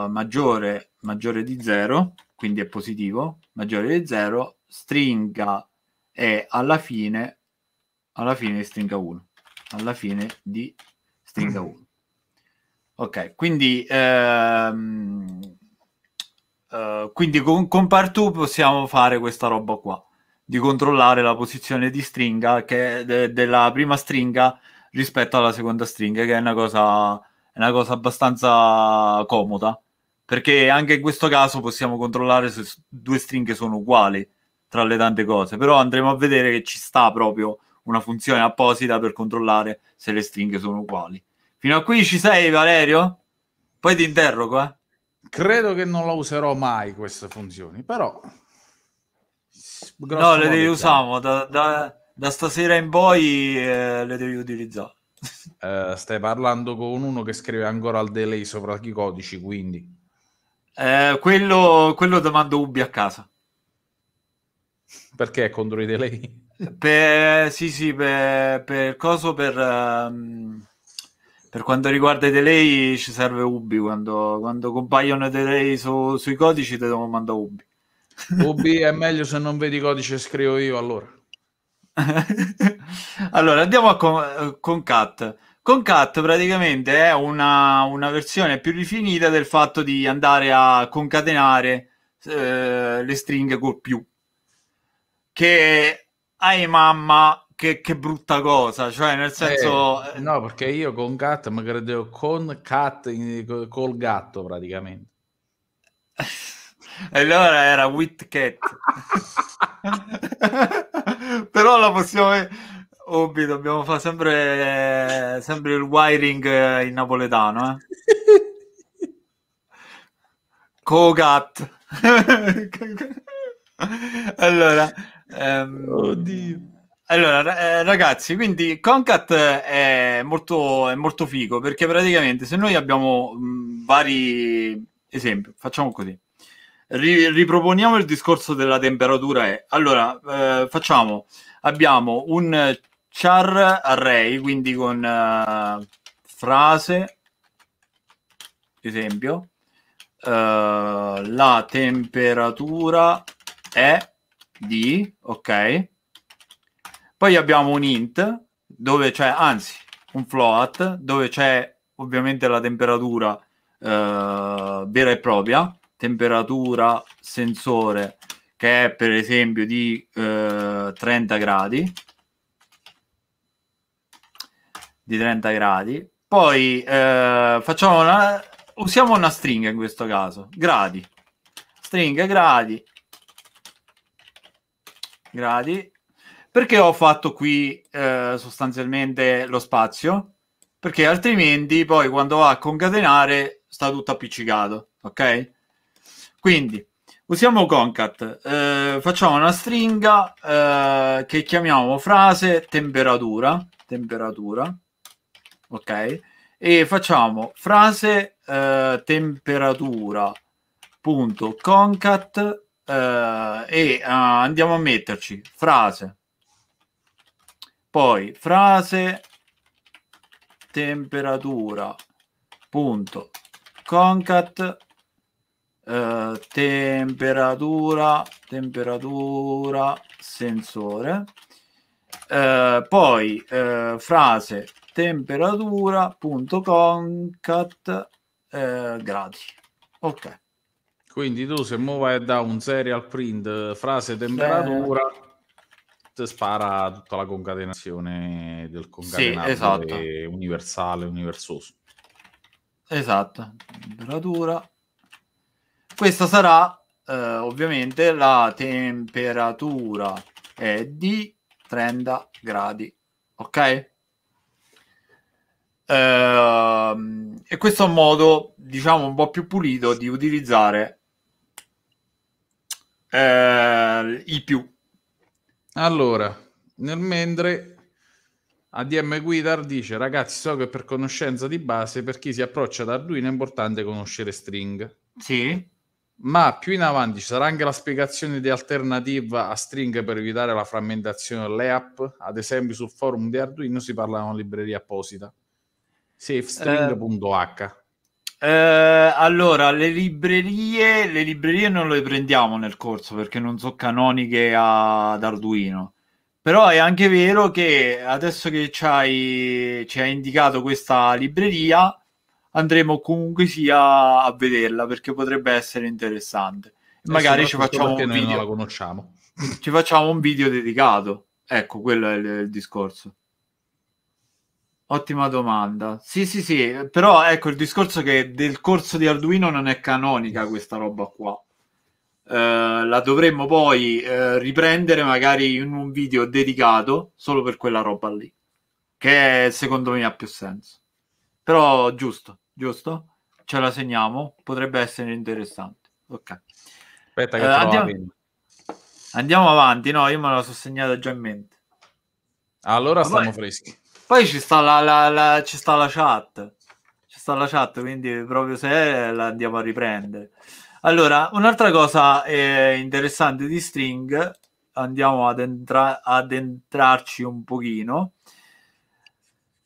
S1: maggiore, maggiore di 0, quindi è positivo, maggiore di 0, stringa è alla fine, alla fine di stringa 1, alla fine di stringa 1. Mm. Ok, quindi, ehm, eh, quindi con, con part2 possiamo fare questa roba qua, di controllare la posizione di stringa che de, della prima stringa rispetto alla seconda stringa, che è una cosa una cosa abbastanza comoda, perché anche in questo caso possiamo controllare se due stringhe sono uguali tra le tante cose, però andremo a vedere che ci sta proprio una funzione apposita per controllare se le stringhe sono uguali. Fino a qui ci sei Valerio? Poi ti interrogo, eh. Credo che non la
S2: userò mai queste funzioni, però...
S1: No, le devi usare, da, da, da, stasera in poi eh, le devi utilizzare eh, stai
S2: parlando con uno che scrive ancora al delay sopra i codici, quindi... Eh,
S1: quello, quello domando Ubi a casa. Perché è contro i delay? Per, sì, sì, per, per coso, per, um, per, quanto riguarda i delay ci serve Ubi, quando, quando compaiono i delay su, sui codici te lo mando Ubi.
S2: Ubi è meglio se non vedi codice scrivo io allora.
S1: allora andiamo a con, eh, con Cat. Concat praticamente è una, una, versione più rifinita del fatto di andare a concatenare eh, le stringhe col più. Che ai mamma, che, che, brutta cosa, cioè nel eh, senso... Eh, no, perché io con
S2: cat mi credevo con cat, col gatto praticamente.
S1: e allora era with cat. Però la possiamo Obi, dobbiamo fare sempre, sempre il wiring eh, in napoletano. Eh? Kogat. allora, ehm, Oddio. allora eh, ragazzi, quindi Concat è molto, è molto figo perché praticamente se noi abbiamo mh, mm, vari esempi, facciamo così. Ri- riproponiamo il discorso della temperatura. E. Allora, eh, facciamo abbiamo un char array, quindi con uh, frase, esempio, uh, la temperatura è di, ok? Poi abbiamo un int, dove c'è, anzi, un float, dove c'è ovviamente la temperatura uh, vera e propria, temperatura sensore che è per esempio di 30 gradi di 30 gradi. Poi eh, facciamo una, usiamo una stringa in questo caso, gradi, stringa gradi, gradi, perché ho fatto qui eh, sostanzialmente lo spazio, perché altrimenti poi quando va a concatenare sta tutto appiccicato, ok? Quindi usiamo concat, eh, facciamo una stringa eh, che chiamiamo frase temperatura, temperatura, ok? E facciamo frase eh, temperatura punto concat eh, e eh, andiamo a metterci frase poi frase temperatura punto concat eh, temperatura temperatura sensore eh, poi eh, frase temperatura.concat eh, gradi. Ok.
S2: Quindi tu se muovi vai da un serial print frase temperatura eh. ti spara tutta la concatenazione del concatenato sì, esatto. universale,
S1: universoso. Esatto, temperatura. Questa sarà eh, ovviamente la temperatura è di 30 gradi, ok? Ehm, e questo è un modo, diciamo, un po' più pulito di utilizzare uh, eh, i più. Allora,
S2: nel mentre ADM Guidar dice ragazzi so che per conoscenza di base per chi si approccia ad Arduino è importante conoscere string. Sì. Ma più in avanti ci sarà anche la spiegazione di alternativa a string per evitare la frammentazione delle app. Ad esempio sul forum di Arduino si parla di una libreria apposita
S1: safestring.h eh, allora, le librerie, le librerie non le prendiamo nel corso perché non sono canoniche ad Arduino. Però è anche vero che adesso che ci hai, ci hai indicato questa libreria, andremo comunque sia a vederla perché potrebbe essere interessante. Eh magari ci facciamo un video. la
S2: conosciamo.
S1: Ci facciamo un video dedicato. Ecco, quello è il, il discorso. Ottima domanda. Sì, sì, sì, però ecco il discorso che del corso di Arduino non è canonica questa roba qua. Eh, la dovremmo poi eh, riprendere magari in un video dedicato solo per quella roba lì, che secondo me ha più senso. Però giusto, giusto? Ce la segniamo, potrebbe essere interessante. Ok. Aspetta che eh, andiamo... andiamo avanti, no, io me la sono segnata già in mente. Allora stiamo freschi. Poi ci sta la, la, la, ci sta la chat, ci sta la chat, quindi proprio se è, la andiamo a riprendere. Allora, un'altra cosa eh, interessante di string, andiamo ad, entra- ad entrarci un pochino.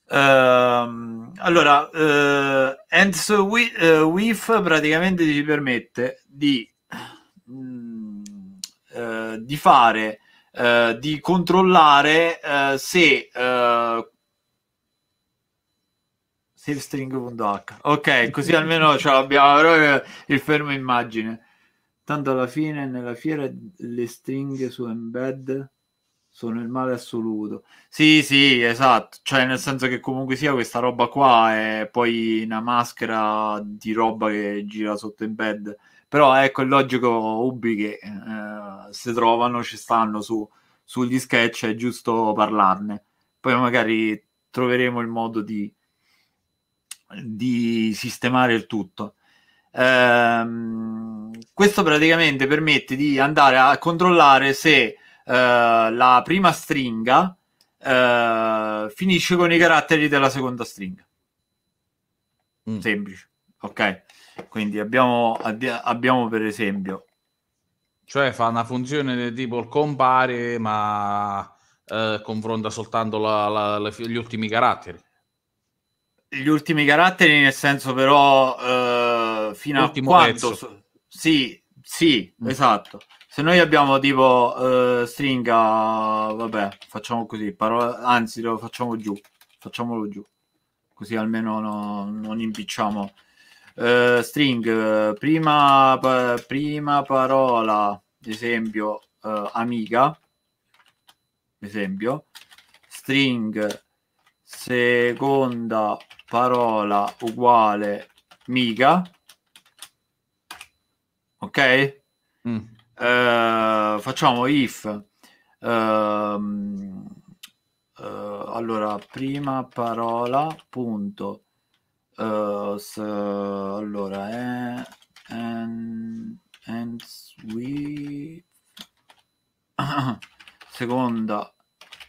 S1: Uh, allora, uh, eh, Ends eh, with, uh, praticamente ci permette di, mh, mm, eh, uh, di fare, di controllare se Savestring.h ok così almeno ce l'abbiamo eh, il fermo immagine tanto alla fine nella fiera le stringhe su embed sono il male assoluto sì sì esatto cioè nel senso che comunque sia questa roba qua è poi una maschera di roba che gira sotto embed però ecco è logico Ubi che eh, se trovano ci stanno su, sugli sketch è giusto parlarne poi magari troveremo il modo di di sistemare il tutto. Ehm, questo praticamente permette di andare a controllare se Uh, la prima stringa uh, finisce con i caratteri della seconda stringa. Mm. Semplice, ok. Quindi abbiamo, abbiamo, per
S2: esempio. Cioè fa una funzione del tipo il compare, ma uh, confronta soltanto la, la, la, gli ultimi caratteri
S1: gli ultimi caratteri, nel senso però eh, fino L'ultimo a quanto... So, sì, sì, mm. esatto. Se noi abbiamo tipo eh, stringa, vabbè, facciamo così, parola, anzi lo facciamo giù, facciamolo giù, così almeno no, non impicciamo. Eh, string, prima, pa, prima parola, ad esempio, eh, amica, esempio, string, seconda parola uguale miga, ok? Mm. Uh, facciamo if. Uh, uh, allora, prima parola, punto. Eh, S, allora, eh, and, and we... seconda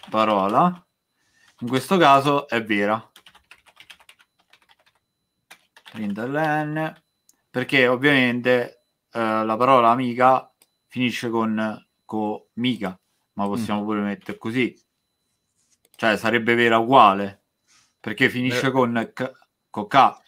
S1: parola. In questo caso è vera. Linderland, perché ovviamente eh, la parola amica finisce con comica ma mm. possiamo mm. pure mettere così. Cioè sarebbe vera uguale, perché finisce Beh. con c- coca.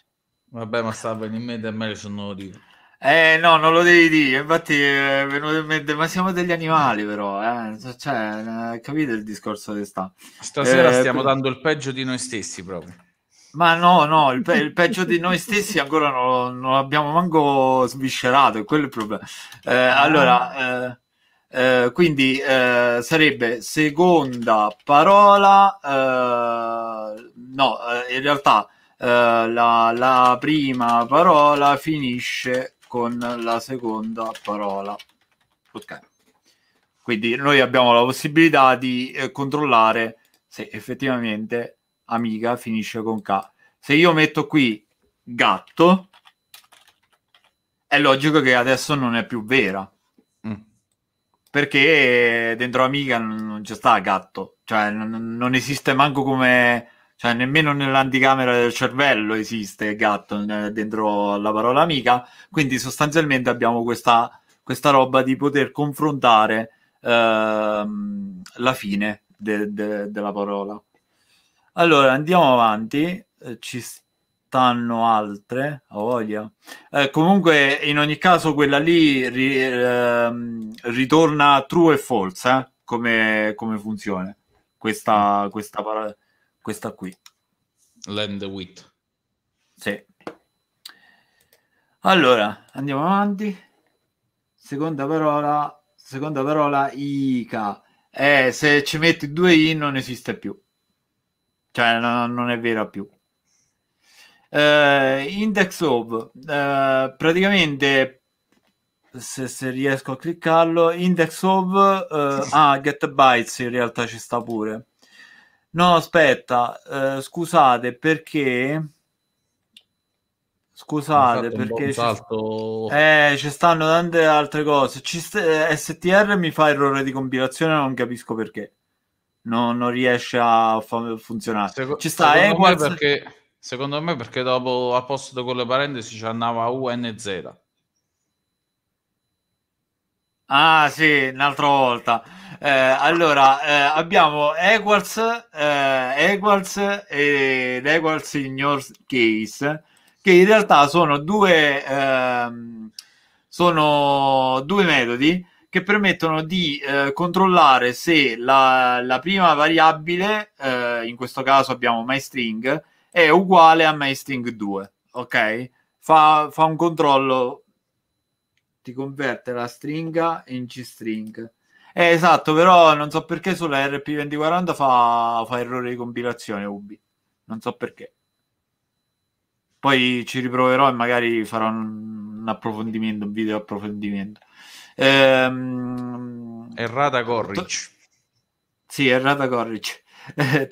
S1: Vabbè, ma sta venendo in mente a me se non lo dico. Eh no, non lo devi dire, infatti eh, è venuto in mente, ma siamo degli animali però, eh? cioè, eh, capite il discorso che sta. Stasera eh, stiamo per...
S2: dando il peggio di noi stessi proprio.
S1: Ma no, no, il, pe- il peggio di noi stessi ancora non, non l'abbiamo manco sviscerato, è quello il problema. Eh, ah. Allora, eh, eh, quindi eh, sarebbe seconda parola, eh, no, eh, in realtà la, la prima parola finisce con la seconda parola. Ok. Quindi noi abbiamo la possibilità di eh, controllare se effettivamente amica finisce con K. Se io metto qui gatto, è logico che adesso non è più vera. Mm. Perché dentro amica non c'è sta gatto, cioè non, non esiste manco come cioè nemmeno nell'anticamera del cervello esiste gatto dentro la parola amica, quindi sostanzialmente abbiamo questa, questa roba di poter confrontare ehm, la fine de, de, della parola. Allora, andiamo avanti, eh, ci stanno altre, ho voglia. Eh, comunque, in ogni caso, quella lì ri, ehm, ritorna true e false, eh? come, come funzione. Questa, questa, parola, questa qui. Land with. Sì. Allora, andiamo avanti. Seconda parola, seconda parola, Ica. Eh, se ci metti due I non esiste più cioè no, non è vera più. Uh, index of uh, praticamente se, se, riesco a cliccarlo index of uh, ah get bytes in realtà ci sta pure no aspetta scusate perché scusate perché ci, eh, ci, stanno tante altre cose st- str mi fa errore di compilazione non capisco perché non, non riesce a fa- funzionare. Seco- Ci sta secondo Edwards... me
S2: perché, secondo me perché dopo a posto con le parentesi ci andava UNZ.
S1: Ah sì, un'altra volta. Eh, allora, eh, abbiamo Edwards, eh, Edwards ed Edwards in your case, che in realtà sono due, ehm, sono due metodi che permettono di eh, controllare se la, la prima variabile, eh, in questo caso abbiamo myString, è uguale a myString2, ok? Fa, fa, un controllo, ti converte la stringa in gstring. Eh, esatto, però non so perché sulla RP2040 fa, fa errore di compilazione Ubi, non so perché. Poi ci riproverò e magari farò un, un approfondimento, un video approfondimento. Ehm, Errata Gorric. To- sì, Errata Gorric.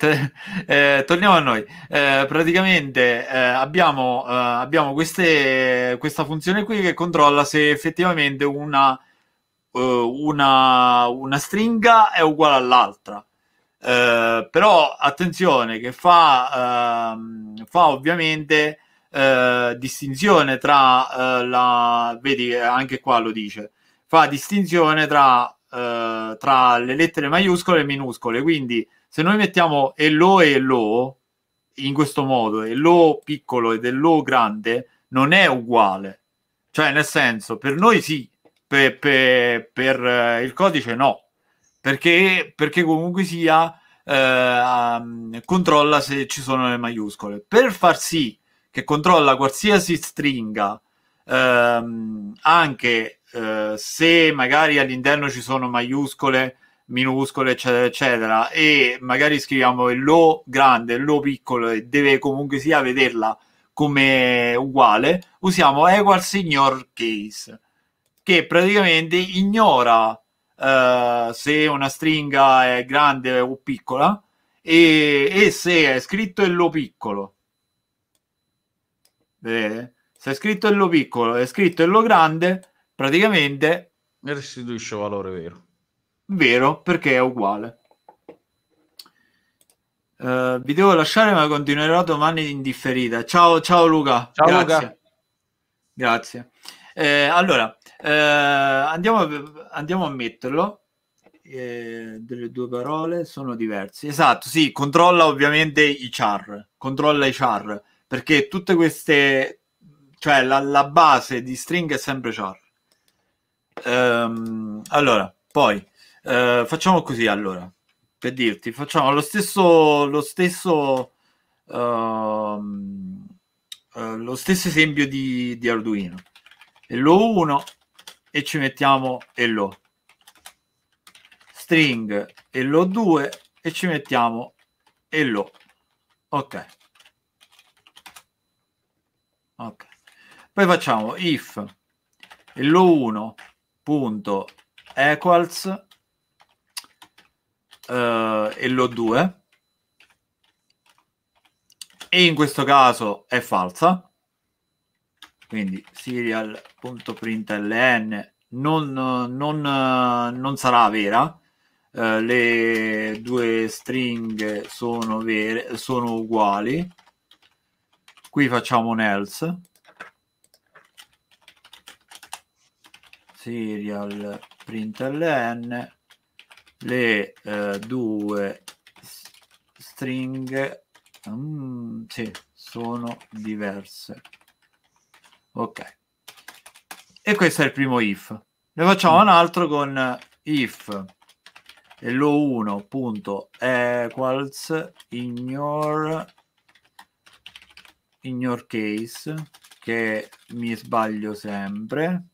S1: Eh, torniamo a noi. Eh, praticamente eh, abbiamo, eh, abbiamo queste, questa funzione qui che controlla se effettivamente una, eh, una, una stringa è uguale all'altra. però attenzione che fa, ehm, fa ovviamente distinzione tra la... vedi anche qua lo dice, fa distinzione tra, eh, tra le lettere maiuscole e minuscole. Quindi se noi mettiamo hello e hello in questo modo, hello piccolo ed hello grande, non è uguale. Cioè, nel senso, per noi sì, per, per, eh, per il codice no. Perché, perché comunque sia eh, controlla se ci sono le maiuscole. Per far sì che controlla qualsiasi stringa ehm, anche eh, se magari all'interno ci sono maiuscole, minuscole, eccetera, eccetera, e magari scriviamo il lo grande, il lo piccolo e deve comunque sia vederla come uguale, usiamo equals ignore case, che praticamente ignora eh, se una stringa è grande o piccola e, e se è scritto il lo piccolo. Vedete? Se è scritto il lo piccolo, è scritto il lo grande, praticamente restituisce valore vero. Vero, perché è uguale. Uh, vi devo lasciare, ma continuerò domani in differita. Ciao, ciao Luca. Ciao Grazie. Luca. Grazie. Eh, allora, eh, andiamo, a, andiamo, a metterlo. Eh, delle due parole sono diverse. Esatto, sì, controlla ovviamente i char, controlla i char, perché tutte queste, cioè la, la base di string è sempre char. Ehm, allora, poi eh, facciamo così allora, per dirti, facciamo lo stesso, lo stesso, uh, uh, lo stesso esempio di, di Arduino. lo 1 e ci mettiamo lo String e lo 2 e ci mettiamo hello. Ok. Ok. Poi facciamo if lo 1 punto equals eh, e lo 2 e in questo caso è falsa quindi serial.println non, non, non sarà vera eh, le due stringhe sono vere sono uguali qui facciamo un else serial println le eh, due stringhe mm, sì, sono diverse ok e questo è il primo if ne facciamo mm. un altro con if lo1.equals ignore ignore case che mi sbaglio sempre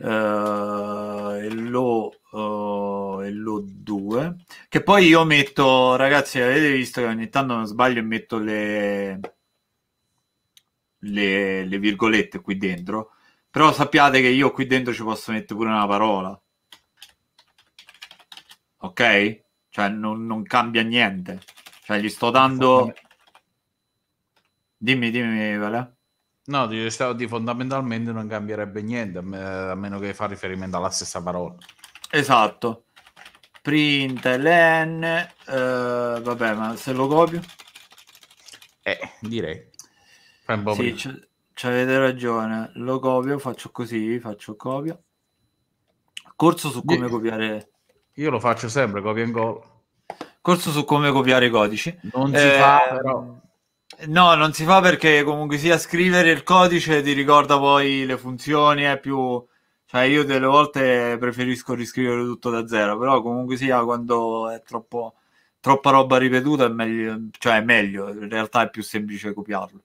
S1: Uh, e lo, uh, e lo 2 che poi io metto ragazzi avete visto che ogni tanto non sbaglio e metto le, le, le virgolette qui dentro però sappiate che io qui dentro ci posso mettere pure una parola ok? cioè non, non cambia niente cioè gli sto dando dimmi dimmi Vale No, di, di, fondamentalmente non cambierebbe niente, a meno che fa riferimento alla stessa parola. Esatto. Print len, eh, vabbè, ma se lo copio? Eh, direi. Fai un po' sì, c- avete ragione. Lo copio, faccio così, faccio copia. Corso su come Io copiare... Io lo faccio sempre, copia e gol. Corso su come copiare i codici. Non eh, si fa, ehm, però No, non si fa perché comunque sia scrivere il codice ti ricorda poi le funzioni, è più... Cioè io delle volte preferisco riscrivere tutto da zero, però comunque sia quando è troppo, troppa roba ripetuta è meglio, cioè è meglio, in realtà è più semplice copiarlo.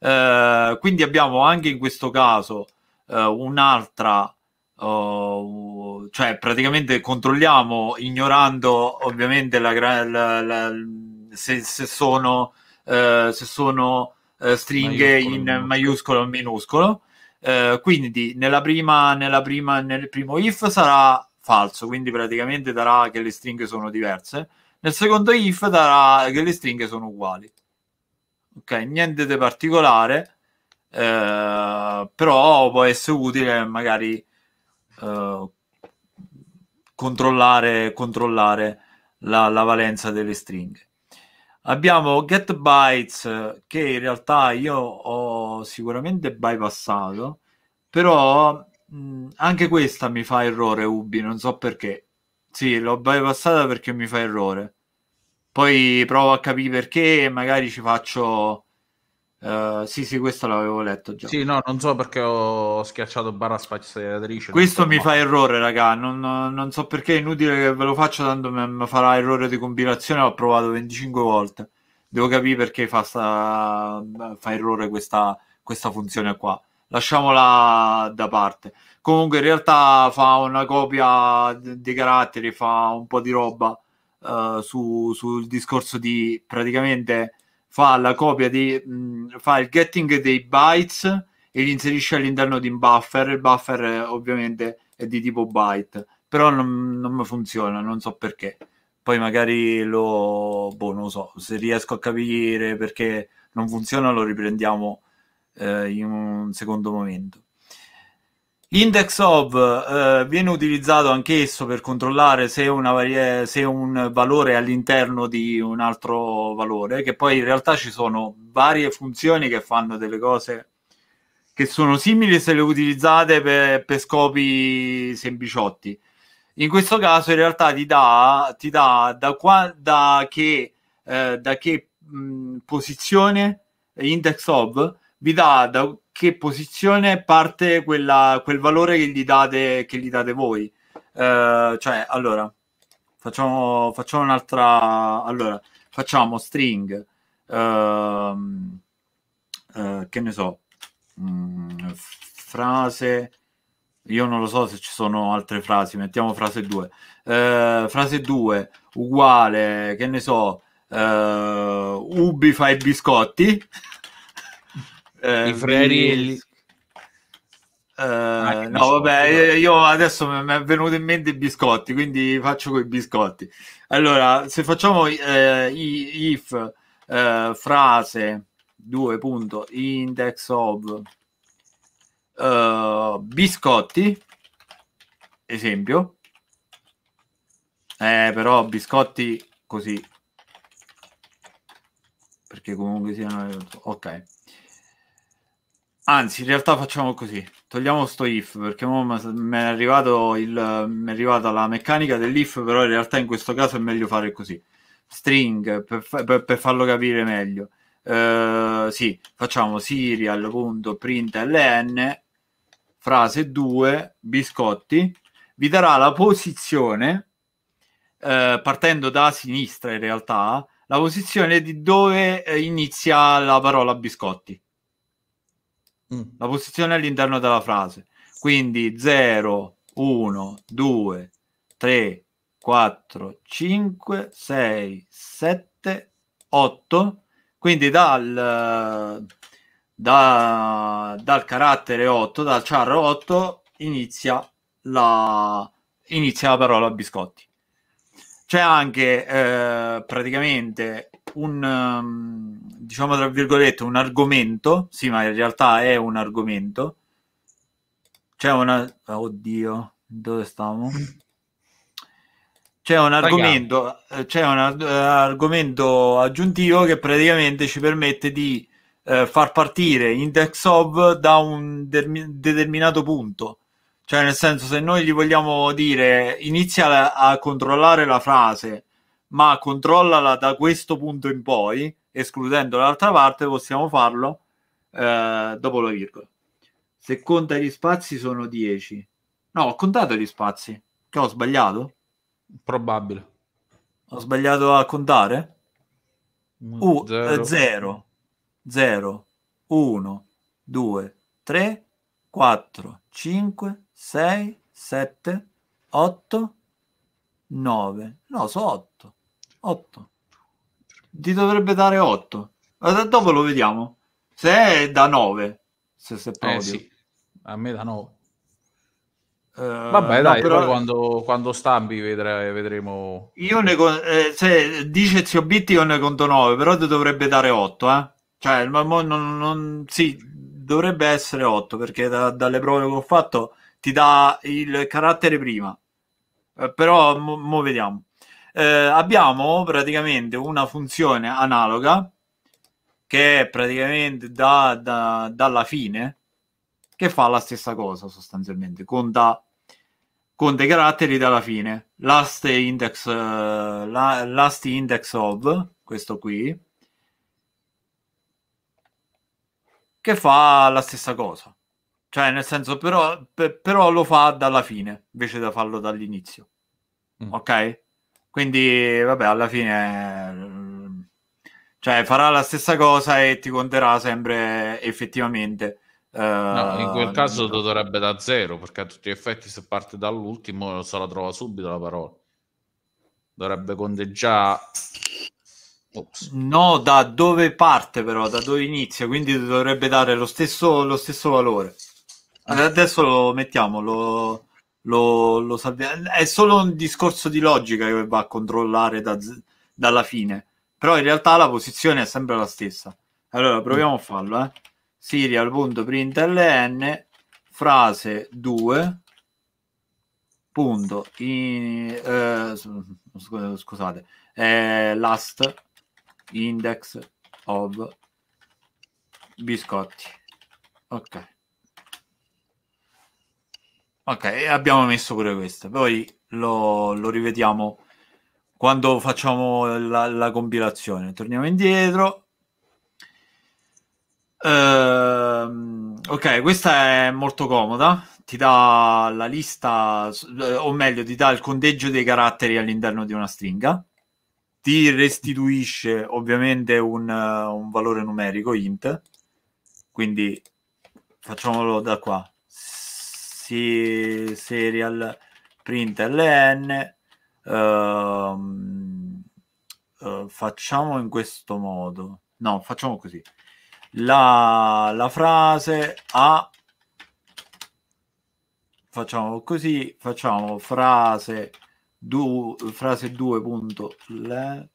S1: Eh, quindi abbiamo anche in questo caso eh, un'altra, oh, cioè praticamente controlliamo ignorando ovviamente la, la, la, se, se sono eh, se sono eh, stringhe maiuscolo, in maiuscolo o minuscolo. Eh, quindi nella prima, nella prima, nel primo if sarà falso, quindi praticamente darà che le stringhe sono diverse. Nel secondo if darà che le stringhe sono uguali. Ok, niente di particolare, eh, però può essere utile magari eh, controllare, controllare la, la valenza delle stringhe. Abbiamo Get Bytes che in realtà io ho sicuramente bypassato, però mh, anche questa mi fa errore Ubi, non so perché. Sì, l'ho bypassata perché mi fa errore. Poi provo a capire perché magari ci faccio eh, sì, sì, questo l'avevo letto già. Sì, no, non so perché ho schiacciato barra
S2: spaziatrice. Questo mi
S1: fa errore, raga. Non, non, so perché è inutile che ve lo faccio, tanto mi farà errore di compilazione. L'ho provato 25 volte. Devo capire perché fa, sta... fa errore questa, questa funzione qua. Lasciamola da parte. Comunque, in realtà fa una copia dei caratteri, fa un po' di roba uh, su, sul discorso di praticamente fa la copia di mh, fa il getting dei bytes e li inserisce all'interno di un buffer il buffer eh, ovviamente è di tipo byte però non, non funziona non so perché poi magari lo boh non so se riesco a capire perché non funziona lo riprendiamo eh, in un secondo momento L'index of eh, viene utilizzato anch'esso per controllare se, varie... se, un valore è all'interno di un altro valore, che poi in realtà ci sono varie funzioni che fanno delle cose che sono simili se le utilizzate per, per scopi sempliciotti. In questo caso in realtà ti dà, ti dà da, qua, da che, eh, da che mh, posizione index of vi dà da che posizione parte quella, quel valore che gli date, che gli date voi. Uh, cioè, allora, facciamo, facciamo un'altra... Allora, facciamo string, uh, uh, che ne so, mh, mm, frase... Io non lo so se ci sono altre frasi, mettiamo frase 2. Eh, frase 2 uguale, che ne so, Ubi fa i biscotti. eh, i freni vi... Eh, ah, no vabbè io adesso mi è venuto in mente i biscotti quindi faccio con i biscotti allora se facciamo eh, if eh, frase 2 index of eh, biscotti esempio eh, però biscotti così perché comunque siano ok Anzi, in realtà facciamo così, togliamo sto if perché mi è, arrivato il, è arrivata la meccanica dell'if, però in realtà in questo caso è meglio fare così. String, per, per, per farlo capire meglio. Uh, sì, facciamo serial.println, frase 2, biscotti, vi darà la posizione, uh, partendo da sinistra in realtà, la posizione di dove eh, inizia la parola biscotti Mm. la posizione all'interno della frase. Quindi 0, 1, 2, 3, 4, 5, 6, 7, 8. Quindi dal, da, dal carattere 8, dal char 8, inizia la, inizia la parola biscotti c'è anche eh, praticamente un, ehm, diciamo tra virgolette, un argomento, sì, ma in realtà è un argomento. C'è una... Oddio, dove stiamo? C'è un argomento, eh, c'è un uh, argomento aggiuntivo che praticamente ci permette di uh, far partire index of da un determinato punto cioè, nel senso, se noi gli vogliamo dire inizia a controllare la frase, ma controllala da questo punto in poi, escludendo l'altra parte, possiamo farlo eh, dopo la virgola. Se conta gli spazi sono 10. No, ho contato gli spazi. Che ho sbagliato? Probabile. Ho sbagliato a contare?
S2: 0,
S1: 0, 1, 2, 3, 4, 5, 6, 7, 8, 9. No, so 8. 8. Ti dovrebbe dare 8. Ma dopo lo vediamo. Se è da 9. Se, se eh, proprio. Eh, sì. A me da 9. Uh, eh, Vabbè, no, dai, però... quando, quando stampi vedre, vedremo. Io ne con... eh, se dice zio Bitti, io ne conto 9, però ti dovrebbe dare 8, eh? Cioè, ma, non, non, sì, dovrebbe essere 8 perché da, dalle prove che ho fatto ti dà il carattere prima, eh, però mo, mo vediamo. Eh, abbiamo praticamente una funzione analoga che è praticamente da, da, dalla fine che fa la stessa cosa sostanzialmente, conta conta i caratteri dalla fine last index, uh, la, last index of questo qui che fa la stessa cosa cioè, nel senso, però, per, però lo fa dalla fine, invece da farlo dall'inizio. Mm. Ok? Quindi, vabbè, alla fine... Cioè, farà la stessa cosa e ti conterà sempre effettivamente. Uh, no, in eh, quel
S2: caso lo dovrebbe da zero, perché a tutti gli effetti se parte dall'ultimo se la trova subito la parola. Dovrebbe
S1: conteggiare... Ops. No, da dove parte però, da dove inizia, quindi dovrebbe dare lo stesso, lo stesso valore. Adesso lo mettiamo, lo, lo, lo salviamo. È solo un discorso di logica che va a controllare da dalla fine. Però in realtà la posizione è sempre la stessa. Allora proviamo a farlo. Eh. Serial.println frase 2 punto in, eh, scusate eh, last index of biscotti ok Ok, abbiamo messo pure questo. Poi lo, lo rivediamo quando facciamo la, la, compilazione. Torniamo indietro. Ehm, ok, questa è molto comoda. Ti dà la lista, eh, o meglio, ti dà il conteggio dei caratteri all'interno di una stringa. Ti restituisce ovviamente un, un valore numerico int. Quindi facciamolo da qua si serial println ehm, eh, facciamo in questo modo no facciamo così la, la frase a facciamo così facciamo frase du, frase punto 2.le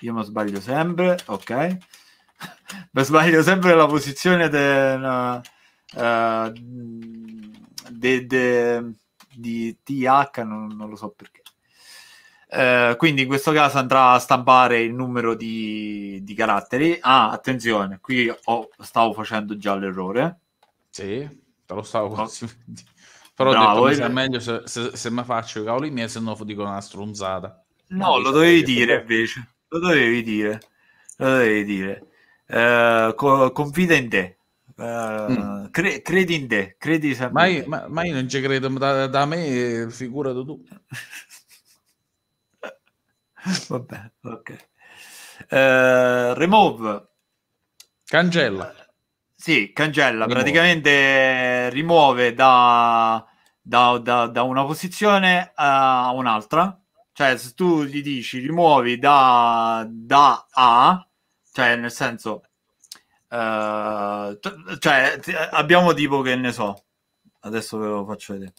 S1: io mi sbaglio sempre ok mi sbaglio sempre la posizione del uh, de, de, di TH, non, non, lo so perché. Eh, quindi in questo caso andrà a stampare il numero di, di caratteri. Ah, attenzione, qui ho, stavo facendo già l'errore. Sì, te lo stavo no.
S2: Però Bravo, detto, è meglio se, se, se mi faccio i cavoli miei, se no dico una stronzata. No, lo dovevi dire
S1: invece. Lo dovevi dire. Lo dovevi dire. Eh, co- confida in te Uh, cre- credi in te, credi sempre. Ma ma, io non ci
S2: credo da, da me, figurati tu.
S1: Vabbè, ok. Uh, remove. Cancella. Uh, sì, cancella, rimuove. praticamente rimuove da, da, da, da una posizione a un'altra. Cioè, se tu gli dici rimuovi da, da A, cioè nel senso eh, t- cioè, t- abbiamo tipo che ne so, adesso ve lo faccio vedere.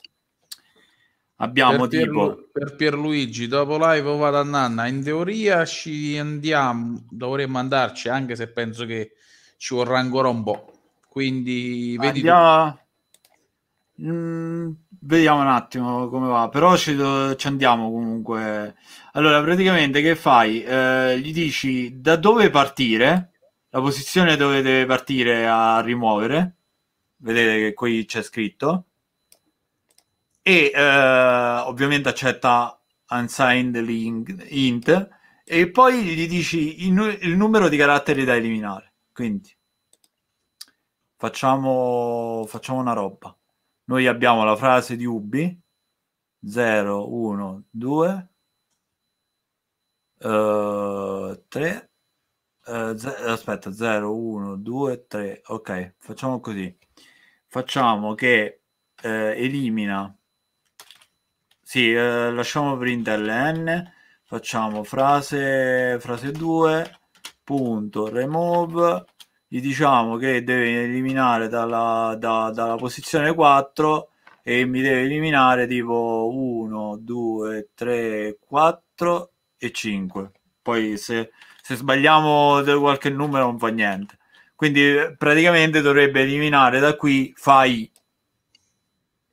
S1: Abbiamo per tipo Pierlu- per Pierluigi dopo live vado a
S2: Nanna. In teoria ci andiamo, dovremmo andarci anche se penso che ci
S1: vorrà ancora un po'. Quindi vedi andiamo... mm, vediamo un attimo come va, però ci, do- ci andiamo comunque. Allora, praticamente che fai? Eh, gli dici da dove partire? la posizione dove deve partire a rimuovere, vedete che qui c'è scritto, e eh, ovviamente accetta unsigned link, int, e poi gli dici il, il numero di caratteri da eliminare. Quindi facciamo, facciamo una roba. Noi abbiamo la frase di Ubi 0, 1, 2, 3, Uh, ze- aspetta, 0, 1, 2, 3. Ok, facciamo così. Facciamo che uh, elimina. Sì, uh, lasciamo println. Facciamo frase, frase 2, punto, remove. Gli diciamo che deve eliminare dalla, da, dalla posizione 4 e mi deve eliminare tipo 1, 2, 3, 4 e 5. Poi se se sbagliamo qualche numero non fa niente. Quindi eh, praticamente dovrebbe eliminare da qui fai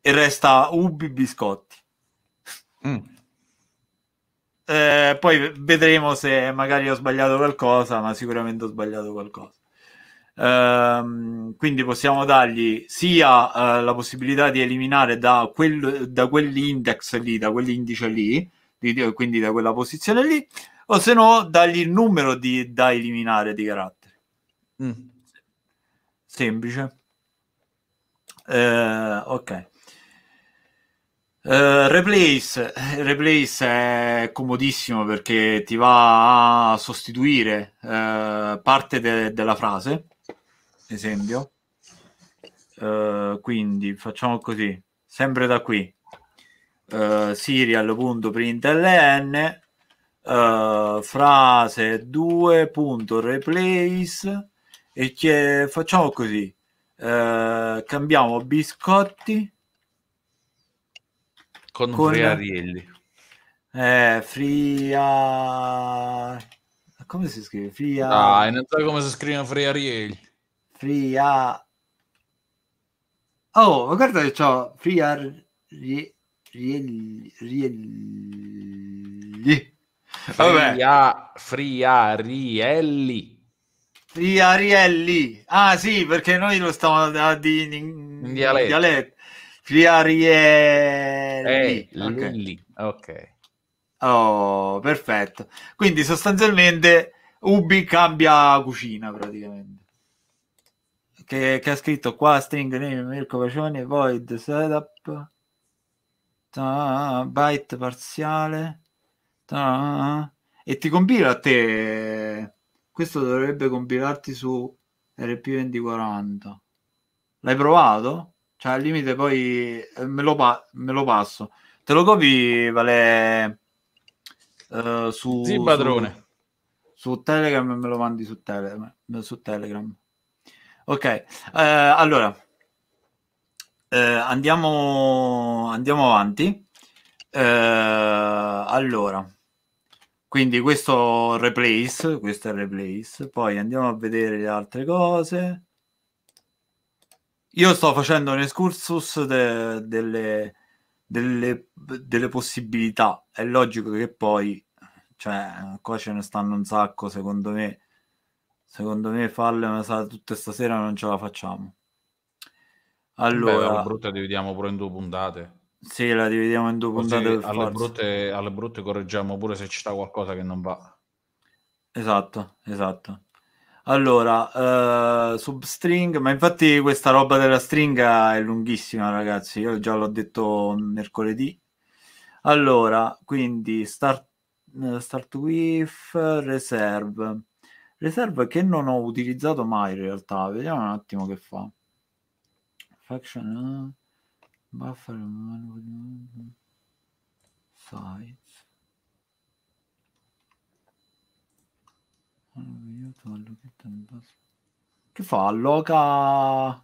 S1: e resta Ubi Biscotti. Mm. Eh, poi vedremo se magari ho sbagliato qualcosa, ma sicuramente ho sbagliato qualcosa. Eh, quindi possiamo dargli sia eh, la possibilità di eliminare da, quel, da quell'index lì, da quell'indice lì, di, quindi da quella posizione lì, o se no dagli il numero di, da eliminare di caratteri. Mm. Semplice. Eh, ok. Uh, replace. replace, è comodissimo perché ti va a sostituire uh, parte de- della frase, esempio. Uh, quindi facciamo così, sempre da qui. serial.println uh, frase replace e che facciamo così uh, cambiamo biscotti con, con friarielli eh, fria come si scrive? Fria ah, non so come si scrive friarielli fria oh guarda che c'ho friarielli rielli Fria, Friarielli. Friarielli. Ah sì, perché noi lo stiamo a, di, in, in dialetto. dialetto. Friarielli. Eh, okay. ok. Oh, perfetto. Quindi sostanzialmente Ubi cambia cucina praticamente. Che, che ha scritto qua string name Mirko Pacioni void setup ah, byte parziale e ti compila a te. Questo dovrebbe compilarti su RP2040. L'hai provato? Cioè, al limite poi eh, me lo, pa- me lo passo. Te lo copi, Vale, uh, su... Sì, padrone. Su, su, Telegram e me lo mandi su, tele- su Telegram. Ok, uh, allora... Uh, andiamo, andiamo avanti. Eh, allora, quindi questo replace, questo è replace, poi andiamo a vedere le altre cose. Io sto facendo un excursus de, delle, delle, delle, possibilità. È logico che poi, cioè, qua ce ne stanno un sacco. Secondo me, secondo me, farle una sala tutta stasera non ce la facciamo. Allora, Beh,
S2: brutta dividiamo pure in due puntate.
S1: Sì, la dividiamo in due puntate. Alle
S2: brutte, alle brutte, correggiamo pure se ci sta qualcosa che non
S1: va. Esatto, esatto. Allora, eh, substring, ma infatti questa roba della stringa è lunghissima, ragazzi. Io già l'ho detto mercoledì. Allora, quindi start, eh, start with reserve. Reserve che non ho utilizzato mai in realtà. Vediamo un attimo che fa. Faction. Eh. Buffalo one five. Che fa? Alloca.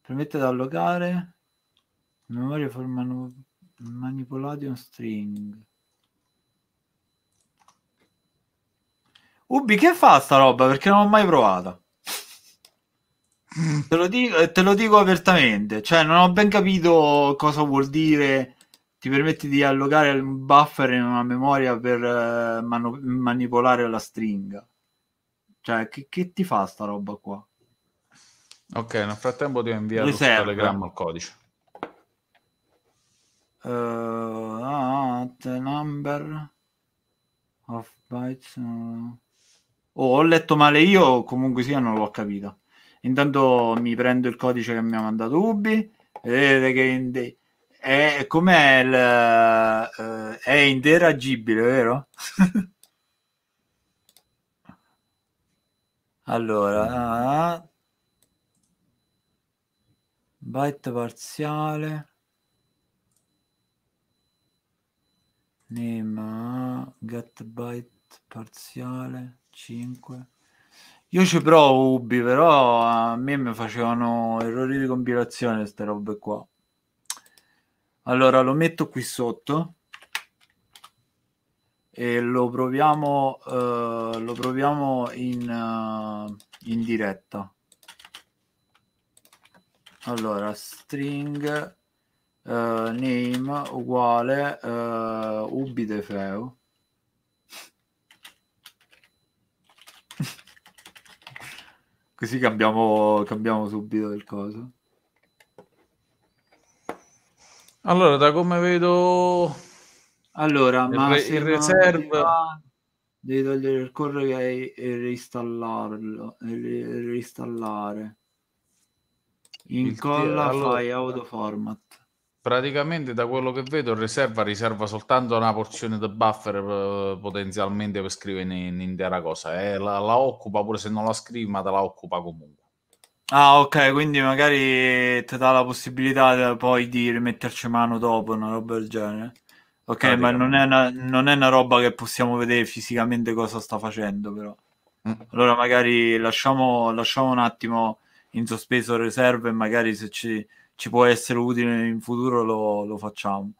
S1: Permette di allocare. Memoria formano manipolation string. Ubi, che fa sta roba? Perché non l'ho mai provata. Te lo, dico, eh, te lo dico apertamente, cioè non ho ben capito cosa vuol dire ti permette di allogare un buffer in una memoria per eh, manu- manipolare la stringa. Cioè, che, che, ti fa sta roba qua?
S2: Ok, nel frattempo ti ho inviato su Telegram il codice.
S1: Uh, the number of bytes. Uh... Oh, ho letto male io, comunque sia, non l'ho capito. Intanto mi prendo il codice che mi ha mandato Ubi. Vedete che in de- è, com'è il, uh, è interagibile, vero? allora, byte parziale. Nema ah, get byte parziale 5 io ci provo Ubi, però a me mi facevano errori di compilazione queste robe qua. Allora lo metto qui sotto e lo proviamo, uh, lo proviamo in, uh, in diretta. Allora, string uh, name uguale uh, ubidefeo Così cambiamo, cambiamo subito del coso. Allora, da come vedo... Allora, il, ma il reserve... Va, devi togliere il core che hai e reinstallarlo. E reinstallare. Incolla, il, allora... fai autoformat.
S2: Praticamente da quello che vedo riserva riserva soltanto una porzione del buffer eh, potenzialmente per scrivere in, intera cosa, eh, la, la, occupa pure se non la scrivi ma te la occupa comunque.
S1: Ah ok, quindi magari ti dà la possibilità poi di rimetterci mano dopo, una roba del genere. Ok, ma non è, una, non è, una, roba che possiamo vedere fisicamente cosa sta facendo però. Mm. Allora magari lasciamo, lasciamo un attimo in sospeso riserva e magari se ci ci può essere utile in futuro lo, lo facciamo.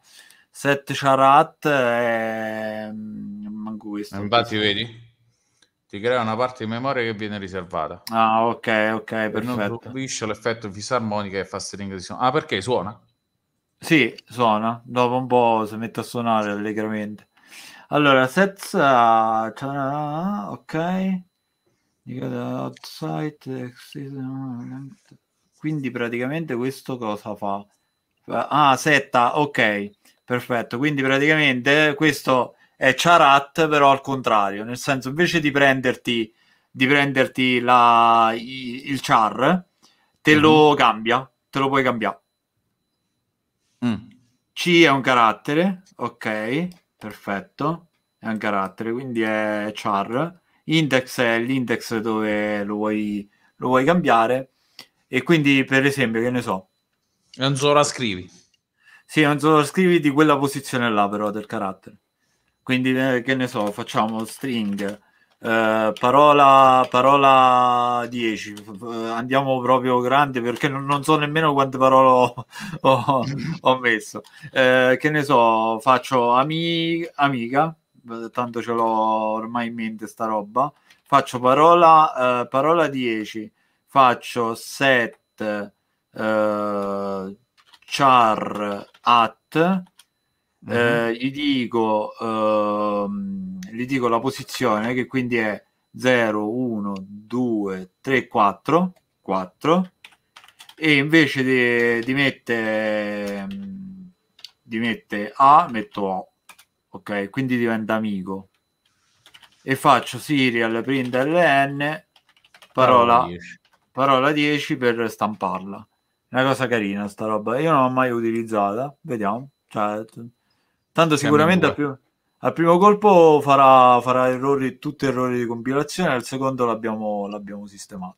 S1: Set Charat è... Mm, manco
S2: questo. Infatti vedi? Ti crea una parte di memoria che viene riservata.
S1: Ah, ok, ok, e perfetto. Non l'effetto fisarmonica e fa string di suono. Ah, perché suona? Sì, suona. Dopo un po' si mette a suonare allegramente. Allora, sets... Uh, ok. You got outside... Uh, quindi praticamente questo cosa fa? Ah, setta, ok, perfetto. Quindi praticamente questo è charat, però al contrario, nel senso invece di prenderti, di prenderti la, il char, te mm lo mhm. cambia, te lo puoi cambiare. Mm. C è un carattere, ok, perfetto, è un carattere, quindi è char. Index è l'index dove lo vuoi, lo vuoi cambiare e quindi, per esempio, che ne so.
S2: Non solo la scrivi.
S1: Sì, non solo la scrivi di quella posizione là, però, del carattere. Quindi, eh, che ne so, facciamo string. Eh, parola, parola 10 andiamo proprio grande perché non, non so nemmeno quante parole ho, ho, ho messo eh, che ne so faccio ami, amica eh, tanto ce l'ho ormai in mente sta roba faccio parola, eh, parola 10 faccio set eh, char at mm-hmm. eh, mhm. gli, dico, eh, gli dico la posizione che quindi è 0 1 2 3 4 4 e invece di, di mette di mette A metto O ok quindi diventa amico e faccio serial print ln parola oh, parola 10 per stamparla. Una cosa carina sta roba. Io non l'ho mai utilizzata, vediamo. Cioè, tanto sicuramente al primo, al primo, colpo farà, farà errori, tutti errori di compilazione, al secondo l'abbiamo, l'abbiamo sistemato.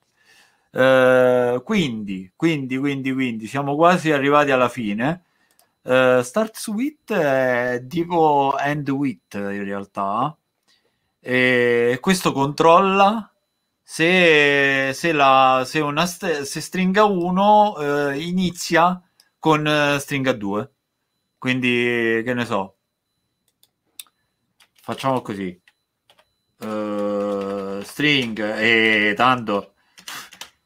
S1: Eh, quindi, quindi, quindi, quindi, siamo quasi arrivati alla fine. Eh, starts with è tipo end with in realtà e questo controlla se, se, la, se, una, se stringa 1 eh, inizia con eh, stringa 2. Quindi, che ne so, facciamo così. Uh, string e tanto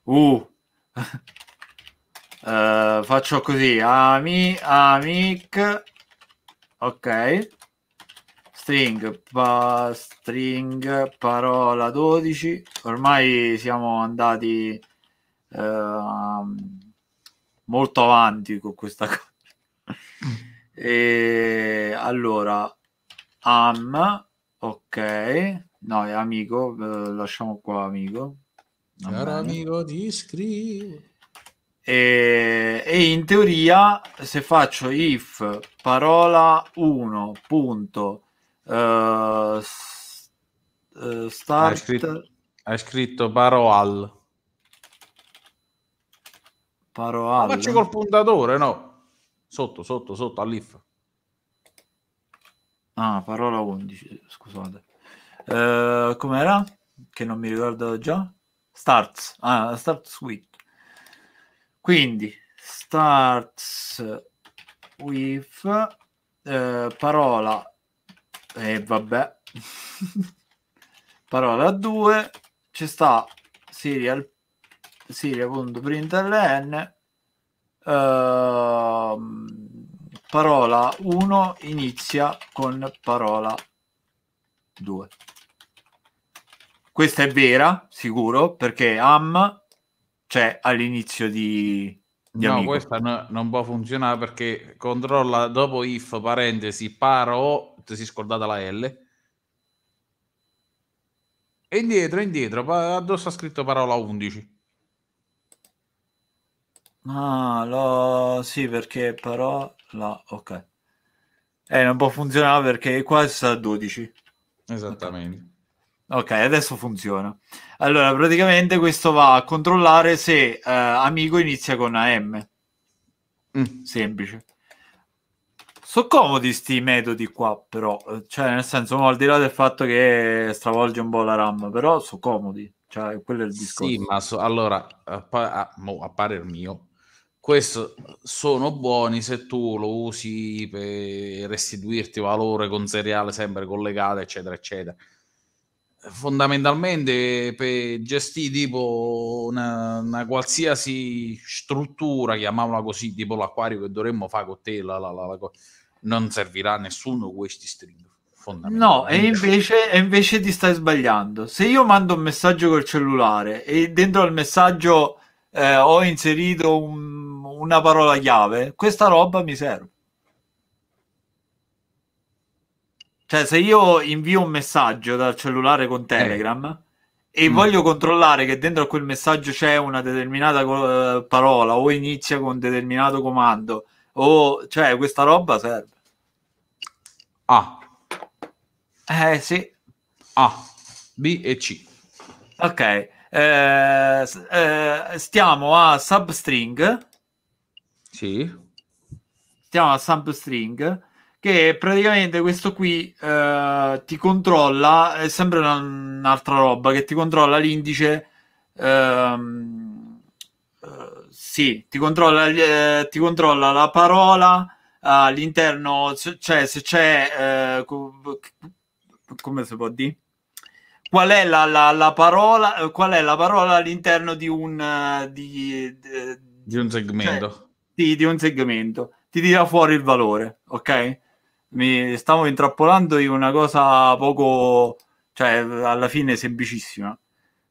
S1: uh, uh, faccio così ami amic ok string, pa, string, parola 12, ormai siamo andati eh, molto avanti con questa cosa. Mm. e, allora, am, ok, no, è amico, eh, lasciamo qua amico. Caro amico, ti iscrivo. E, e, in teoria se faccio if parola 1 punto Uh, start... Hai scritto,
S2: hai scritto Paroal. Paroal. Faccio col puntatore, no? Sotto,
S1: sotto, sotto, all'if. Ah, parola 11, scusate. Uh, com'era? Che non mi ricordo già. Starts. Ah, starts with. Quindi, starts with uh, parola e eh, vabbè. Parola 2. Ci sta serial, serial.println. Uh, ehm, parola 1 inizia con parola 2. Questa è vera, sicuro, perché am c'è all'inizio di... di no, amico.
S2: questa no, non può funzionare perché controlla dopo if parentesi paro Ott, si scordata la L.
S1: E indietro, indietro,
S2: addosso ha scritto parola
S1: 11. Ah, lo... sì, perché parola... Ok. Eh, non può funzionare perché qua sta a 12. Esattamente. Ok, adesso funziona. Allora, praticamente questo va a controllare se eh, amico inizia con AM. Mm. Semplice. Sono comodi questi metodi qua, però. Eh, cioè, nel senso, al di là del fatto che stravolge un po' la RAM, però sono comodi. Cioè, quello è il discorso. Sì, ma so, allora,
S2: a, a, a parer mio, questo sono buoni se tu lo usi per restituirti valore con seriale sempre collegato, eccetera, eccetera. Fondamentalmente per gestire tipo una, una qualsiasi struttura, chiamiamola così, tipo l'acquario che dovremmo fare con te, la,
S1: la, la, la non servirà a nessuno questi string. No, e invece, e invece ti stai sbagliando. Se io mando un messaggio col cellulare e dentro al messaggio eh, ho inserito un, una parola chiave, questa roba mi serve. Cioè, se io invio un messaggio dal cellulare con eh. Telegram eh. e mm. voglio controllare che dentro a quel messaggio c'è una determinata eh, parola o inizia con un determinato comando Oh, cioè, questa roba serve. A. Eh sì. A, B e C. Ok. Eh, eh, stiamo a substring. Sì. Stiamo a substring che praticamente questo qui eh, ti controlla, è sempre un'altra roba, che ti controlla l'indice ehm, sì, ti controlla, eh, ti controlla la parola eh, all'interno, cioè se c'è, eh, come si può dire? Qual è la, la, la, parola, eh, qual è la parola all'interno di un, eh, di, di, di un segmento? Cioè, di, di un segmento. Ti tira fuori il valore, ok? Mi stavo intrappolando in una cosa poco, cioè alla fine semplicissima.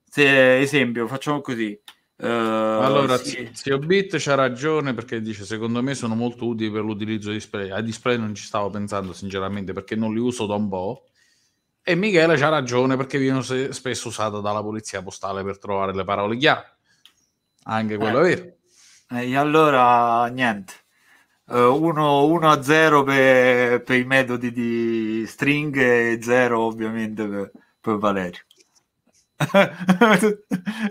S1: Se, esempio, facciamo così.
S2: Uh, allora, sì. zio Bit c'ha ragione perché dice: Secondo me sono molto utili per l'utilizzo di display. A display non ci stavo pensando, sinceramente, perché non li uso da un po'. E Michele c'ha ragione perché viene spesso usata dalla polizia postale per trovare le parole chiave.
S1: Anche quello eh. è vero. E allora, niente. 1 eh, a 0 per, per, i metodi di string e 0 ovviamente per, per Valerio.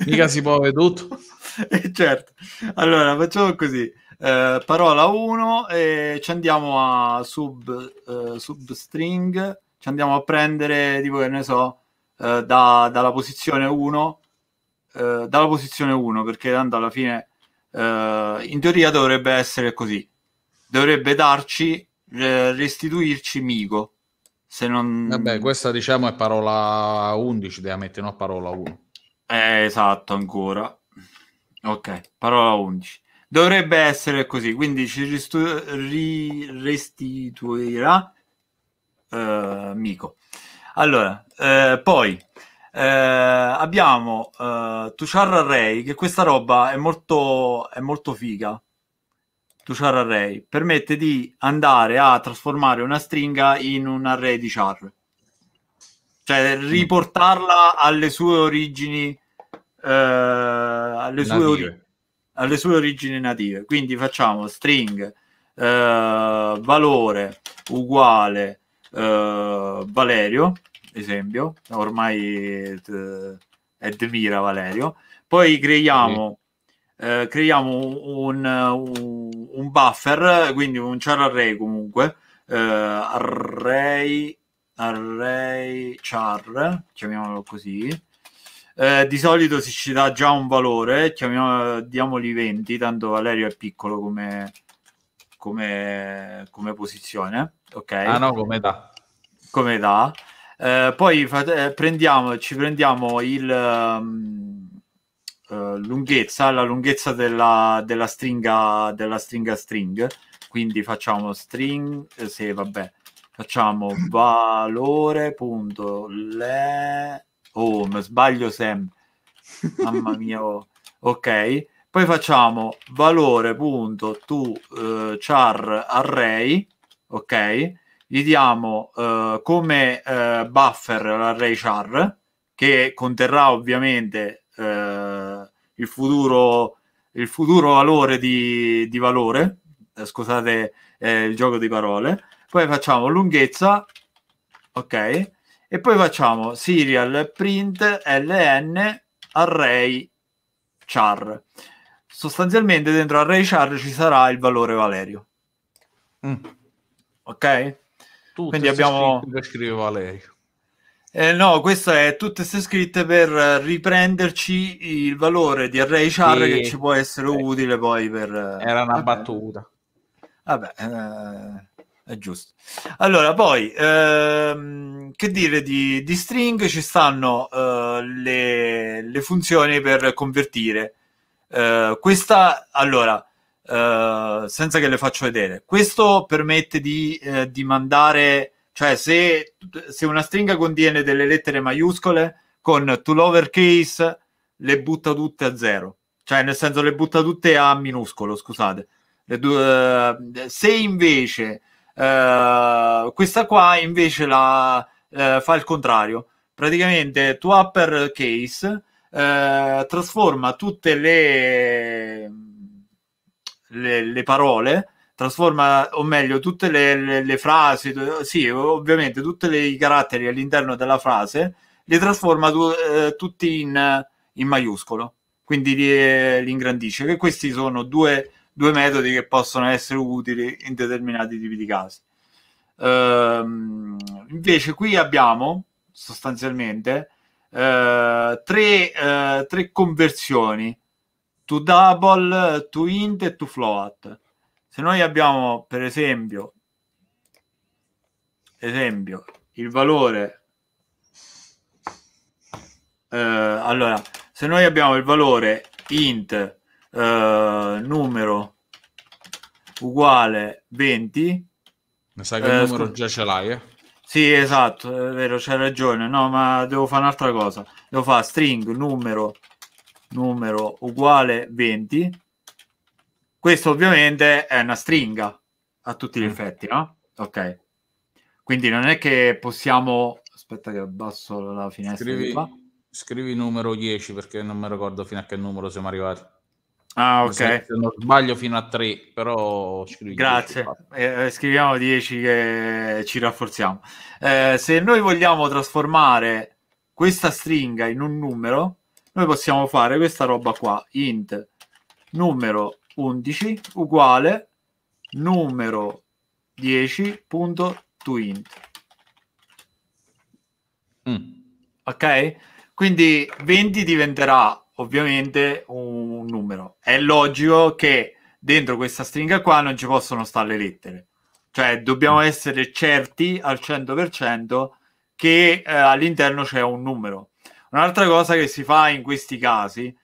S1: Mica si può vedere tutto. Eh, certo. Allora, facciamo così. Eh, parola 1 e ci andiamo a sub, eh, substring, ci andiamo a prendere, tipo che ne so, eh, da, dalla posizione 1, eh, dalla posizione 1, perché tanto alla fine eh, in teoria dovrebbe essere così. Dovrebbe darci, restituirci Migo se non... Vabbè, questa diciamo è parola 11, deve mettere no parola 1. Eh, esatto, ancora. Ok, parola 11. Dovrebbe essere così, quindi ci ristu- ri- restituirà eh, Mico. Allora, eh, poi eh, abbiamo eh, Tushar Ray, che questa roba è molto, è molto figa char array permette di andare a trasformare una stringa in un array di char cioè mm. riportarla alle sue origini eh, alle, sue ori- alle, sue origini native quindi facciamo string eh, valore uguale eh, Valerio esempio ormai eh, è d- è Valerio poi creiamo sì eh, creiamo un, un, eh, un, buffer, quindi un char array comunque, eh, array, array char, chiamiamolo così. Eh, di solito si ci dà già un valore, diamogli 20, tanto Valerio è piccolo come, come, come posizione. Ok. Ah no, come età. Come età. Eh, poi fate, prendiamo, ci prendiamo il... Um, eh, lunghezza, la lunghezza della, della, stringa della stringa string. Quindi facciamo string, eh, se sì, vabbè, facciamo valore punto le... Oh, mi sbaglio sempre. Mamma mia. Oh. Ok. Poi facciamo valore punto to uh, eh, char array, ok? Gli diamo uh, come uh, buffer l'array char che conterrà ovviamente eh, il futuro il futuro valore di, di valore eh, scusate eh, il gioco di parole poi facciamo lunghezza ok e poi facciamo serial print ln array char sostanzialmente dentro array char ci sarà il valore valerio mm. ok Tutto quindi abbiamo scrivo Valerio eh, no, questa è tutte queste scritte per eh, riprenderci il valore di array char sì. che ci può essere sì. utile poi per... Eh, Era una vabbè. battuta. Vabbè, eh, è giusto. Allora, poi, ehm, che dire di, di, string? Ci stanno eh, le, le, funzioni per convertire. Eh, questa, allora, senza che le faccio vedere, questo permette di, di mandare cioè, se, se una stringa contiene delle lettere maiuscole, con to lower case le butta tutte a zero. Cioè, nel senso, le butta tutte a minuscolo, scusate. Due, eh, se invece eh, questa qua invece la eh, fa il contrario, praticamente to uppercase eh, trasforma tutte le, le, le parole trasforma, o meglio, tutte le, le, le frasi, sì, ovviamente tutti i caratteri all'interno della frase, li trasforma tu, eh, tutti in, in, maiuscolo, quindi li, eh, li, ingrandisce, che questi sono due, due, metodi che possono essere utili in determinati tipi di casi. Ehm, invece qui abbiamo sostanzialmente eh, tre, eh, tre conversioni to double, to int e to float se noi abbiamo per esempio, esempio il valore eh, allora se noi abbiamo il valore int eh, numero uguale 20 mi sa che il eh, numero scu-
S2: già ce l'hai eh?
S1: sì esatto è vero c'hai ragione no ma devo fare un'altra cosa devo fare string numero numero uguale 20 questo ovviamente è una stringa a tutti gli mm. effetti, no? Ok. Quindi non è che possiamo... Aspetta che abbasso
S2: la finestra. Scrivi, scrivi numero 10 perché non mi ricordo fino a che numero siamo arrivati. Ah, ok. Se non sbaglio fino a 3, però scrivi Grazie.
S1: 10, eh, eh, scriviamo 10 che ci rafforziamo. Eh, se noi vogliamo trasformare questa stringa in un numero, noi possiamo fare questa roba qua, int numero 11 uguale numero 10.toInt. Mm. Ok? Quindi 20 diventerà ovviamente un numero. È logico che dentro questa stringa qua non ci possono stare le lettere. Cioè dobbiamo mm. essere certi al 100% che eh, all'interno c'è un numero. Un'altra cosa che si fa in questi casi è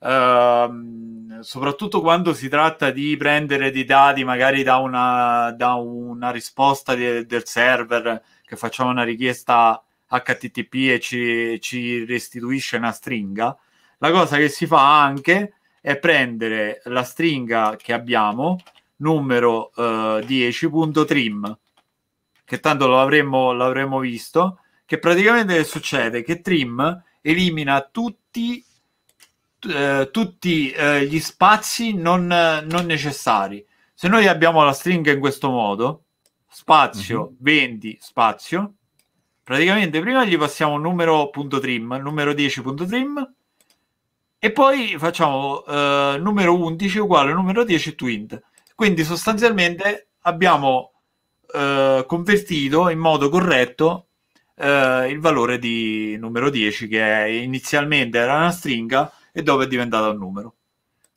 S1: Uh, soprattutto quando si tratta di prendere dei dati magari da una, da una risposta de, del server che facciamo una richiesta HTTP e ci, ci, restituisce una stringa, la cosa che si fa anche è prendere la stringa che abbiamo, numero uh, eh, 10.trim, che tanto lo avremmo, l'avremmo visto, che praticamente succede? Che trim elimina tutti eh, tutti eh, gli spazi non, non, necessari. Se noi abbiamo la stringa in questo modo, spazio, mm-hmm. vendi, spazio, praticamente prima gli passiamo un numero.trim, numero 10.trim, e poi facciamo eh, numero 11 uguale numero 10 twint. Quindi sostanzialmente abbiamo eh, convertito in modo corretto eh, il valore di numero 10 che inizialmente era una stringa, e dopo è diventata un numero.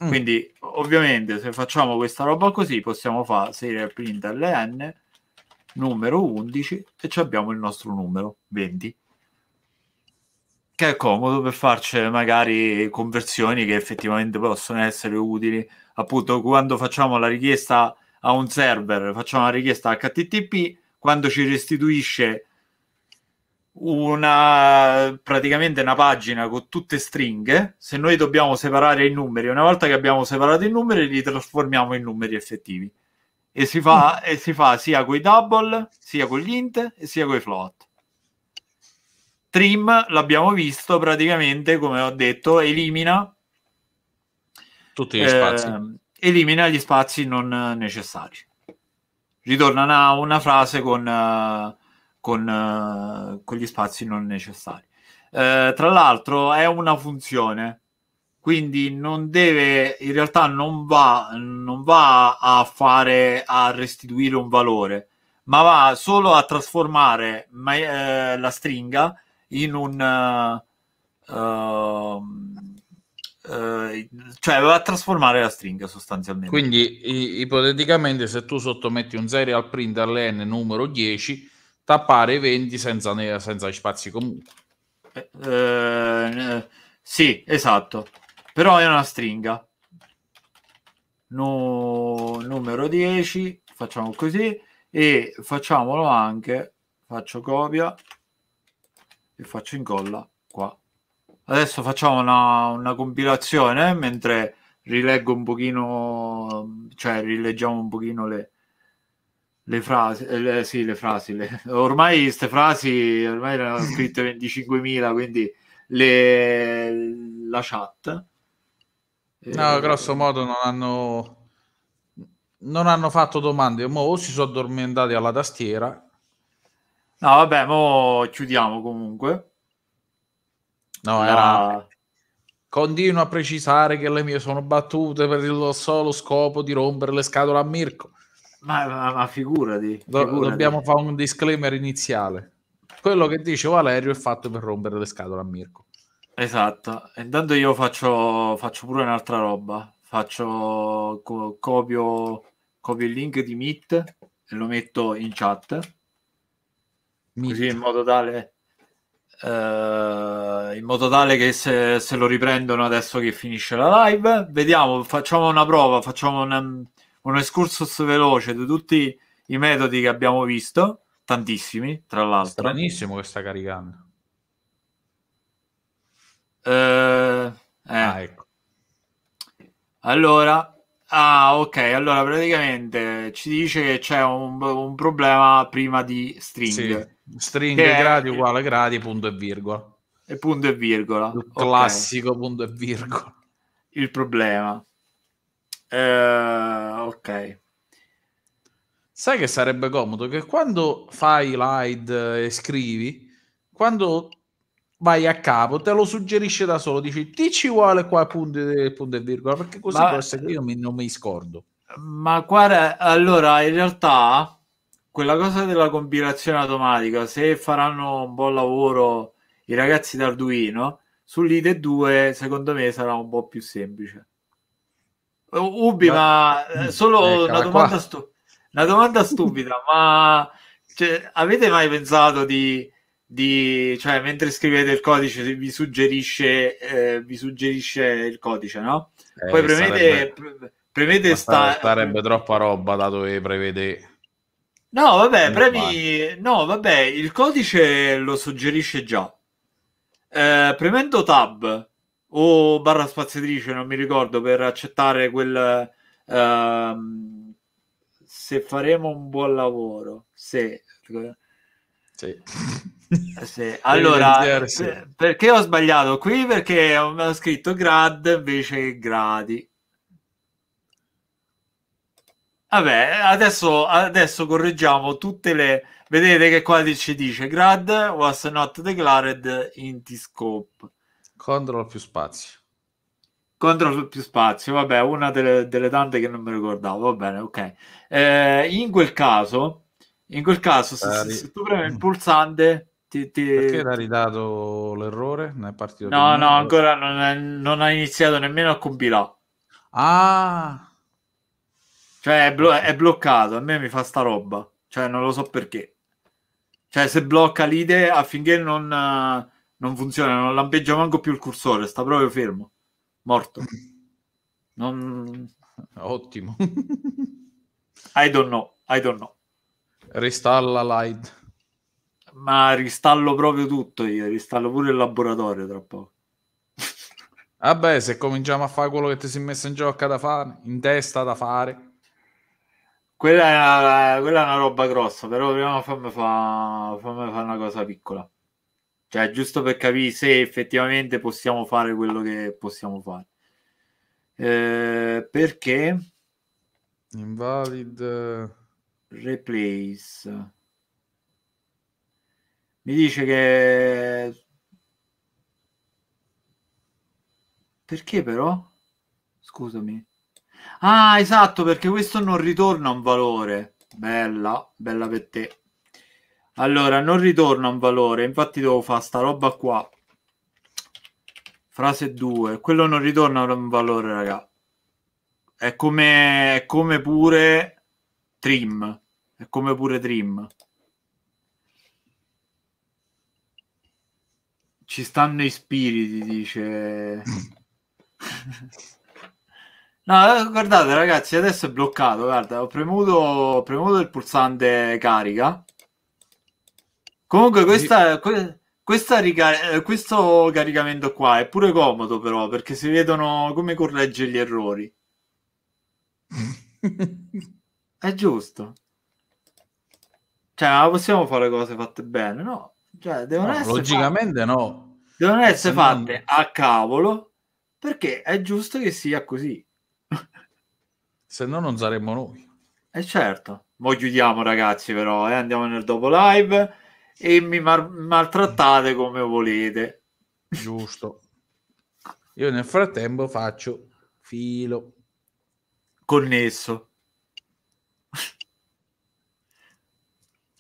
S1: Mm. Quindi ovviamente se facciamo questa roba così possiamo fare serial print ln numero 11 e abbiamo il nostro numero 20 che è comodo per farci magari conversioni che effettivamente possono essere utili appunto quando facciamo la richiesta a un server facciamo la richiesta HTTP quando ci restituisce una, praticamente una pagina con tutte stringhe. Se noi dobbiamo separare i numeri, una volta che abbiamo separato i numeri, li trasformiamo in numeri effettivi. E si fa, mm. e si fa sia con i double, sia con gli int, sia con i float. Trim l'abbiamo visto praticamente, come ho detto, elimina tutti gli eh, spazi. Ehm, elimina gli spazi non necessari. Ritorna una, una frase con. Uh, con, uh, con gli spazi non necessari. Uh, tra l'altro è una funzione, quindi non deve, in realtà non va, non va a fare, a restituire un valore, ma va solo a trasformare ma, uh, la stringa in un... Uh, cioè va a trasformare la stringa sostanzialmente. Quindi ipoteticamente se tu sottometti un
S2: serial print all'n numero 10 tappare i venti senza, senza spazi comuni.
S1: Eh, eh, sì, esatto. Però è una stringa. No, numero 10, facciamo così e facciamolo anche, faccio copia e faccio incolla qua. Adesso facciamo una, una compilazione mentre rileggo un pochino, cioè rileggiamo un pochino le, le frasi, eh, le, sì, le frasi, le, ormai queste frasi ormai erano scritte 25.000, quindi le, la chat. Eh, no, eh, grosso
S2: modo non hanno, non hanno fatto domande, mo o si sono addormentati alla tastiera.
S1: No, vabbè, mo chiudiamo comunque.
S2: No, era... Continuo a precisare che le mie sono battute per il solo scopo di rompere le scatole a Mirko
S1: ma, ma, ma figurati, Do- Dobbiamo
S2: fare un disclaimer iniziale. Quello che dice Valerio è fatto per rompere le scatole a Mirko.
S1: Esatto. Intanto io faccio, faccio pure un'altra roba. Faccio, co- copio, copio il link di Meet e lo metto in chat. Meet. Così in modo tale... Uh, in modo tale che se, se, lo riprendono adesso che finisce la live, vediamo, facciamo una prova, facciamo un, un excursus veloce di tutti i metodi che abbiamo visto, tantissimi tra l'altro. Stranissimo che sta caricando. Eh, eh. Ah, ecco. Allora, ah, ok, allora praticamente ci dice che c'è un, un problema prima di string. Sì. String gradi è... uguale gradi punto e virgola. E punto e virgola. Il classico punto e virgola. Il problema. Eh, ok. Sai che
S2: sarebbe comodo che quando fai l'hide e scrivi, quando vai a capo, te lo suggerisce da solo, dici ti ci vuole qua punto punto e virgola, perché così Ma... forse io mi, non mi scordo.
S1: Ma guarda, allora in realtà quella cosa della compilazione automatica, se faranno un buon lavoro i ragazzi d'Arduino, sull'IDE 2 secondo me sarà un po' più semplice. Ubi, ma, ma eh, solo una domanda, stu- una domanda, stupida, ma cioè, avete mai pensato di, di, cioè, mentre scrivete il codice, vi suggerisce, eh, vi suggerisce il codice, no? Eh, Poi premete, sarebbe, premete sta-
S2: sarebbe troppa roba dato che prevede...
S1: No, vabbè, premi... No, vabbè, il codice lo suggerisce già. Eh, premendo tab, o barra spaziatrice, non mi ricordo, per accettare quel... Uh, se faremo un buon lavoro, se... Sì. Eh, sì. Allora, eh, sì. perché ho sbagliato qui? Perché ho scritto grad invece che gradi. Vabbè, adesso, adesso correggiamo tutte le... Vedete che qua ci dice grad was not declared in T-scope. Control più spazio. Control più spazio, vabbè, una delle, delle tante che non mi ricordavo, va bene, ok. Eh, in quel caso, in quel caso, se, se, se tu premi il pulsante... Ti, ti... Perché l'ha ridato
S2: l'errore? Non è partito no, no, ancora
S1: non, è, non ha iniziato nemmeno a compilare. Ah! Cioè, è, blo- è, bloccato. A me mi fa sta roba. Cioè, non lo so perché. Cioè, se blocca l'idea affinché non... Uh non funziona, non lampeggia manco più il cursore, sta proprio fermo, morto. Non... Ottimo. I don't know, I don't know.
S2: Ristalla light.
S1: Ma ristallo proprio tutto io, ristallo pure il laboratorio tra poco.
S2: Vabbè, se cominciamo a fare quello che ti sei messo in gioco da fare, in testa da fare.
S1: Quella è una, quella è una roba grossa, però prima fammi fare fa una cosa piccola. Cioè, giusto per capire se effettivamente possiamo fare quello che possiamo fare. Eh, perché? Invalid. Eh. Replace. Mi dice che... Perché però? Scusami. Ah, esatto, perché questo non ritorna un valore. Bella, bella per te. Allora, non ritorna un valore, infatti devo fare sta roba qua. Frase 2, quello non ritorna un valore, raga. È come, è come pure trim, è come pure trim. Ci stanno i spiriti, dice. No, eh, guardate ragazzi, adesso è bloccato, guarda, ho premuto, ho premuto il pulsante carica Comunque questa, questa riga- eh, questo caricamento qua è pure comodo però, perché si vedono come corregge gli errori. è giusto. Cioè, possiamo fare cose fatte bene, no? Cioè, devono no, essere logicamente fatte. no. Devono cioè, essere fatte non... a cavolo, perché è giusto che sia così. Se no non saremmo noi. E eh, certo. Mo' chiudiamo ragazzi però, eh? andiamo nel dopo live e mi mal- maltrattate come volete. Giusto.
S2: Io nel frattempo faccio
S1: filo connesso.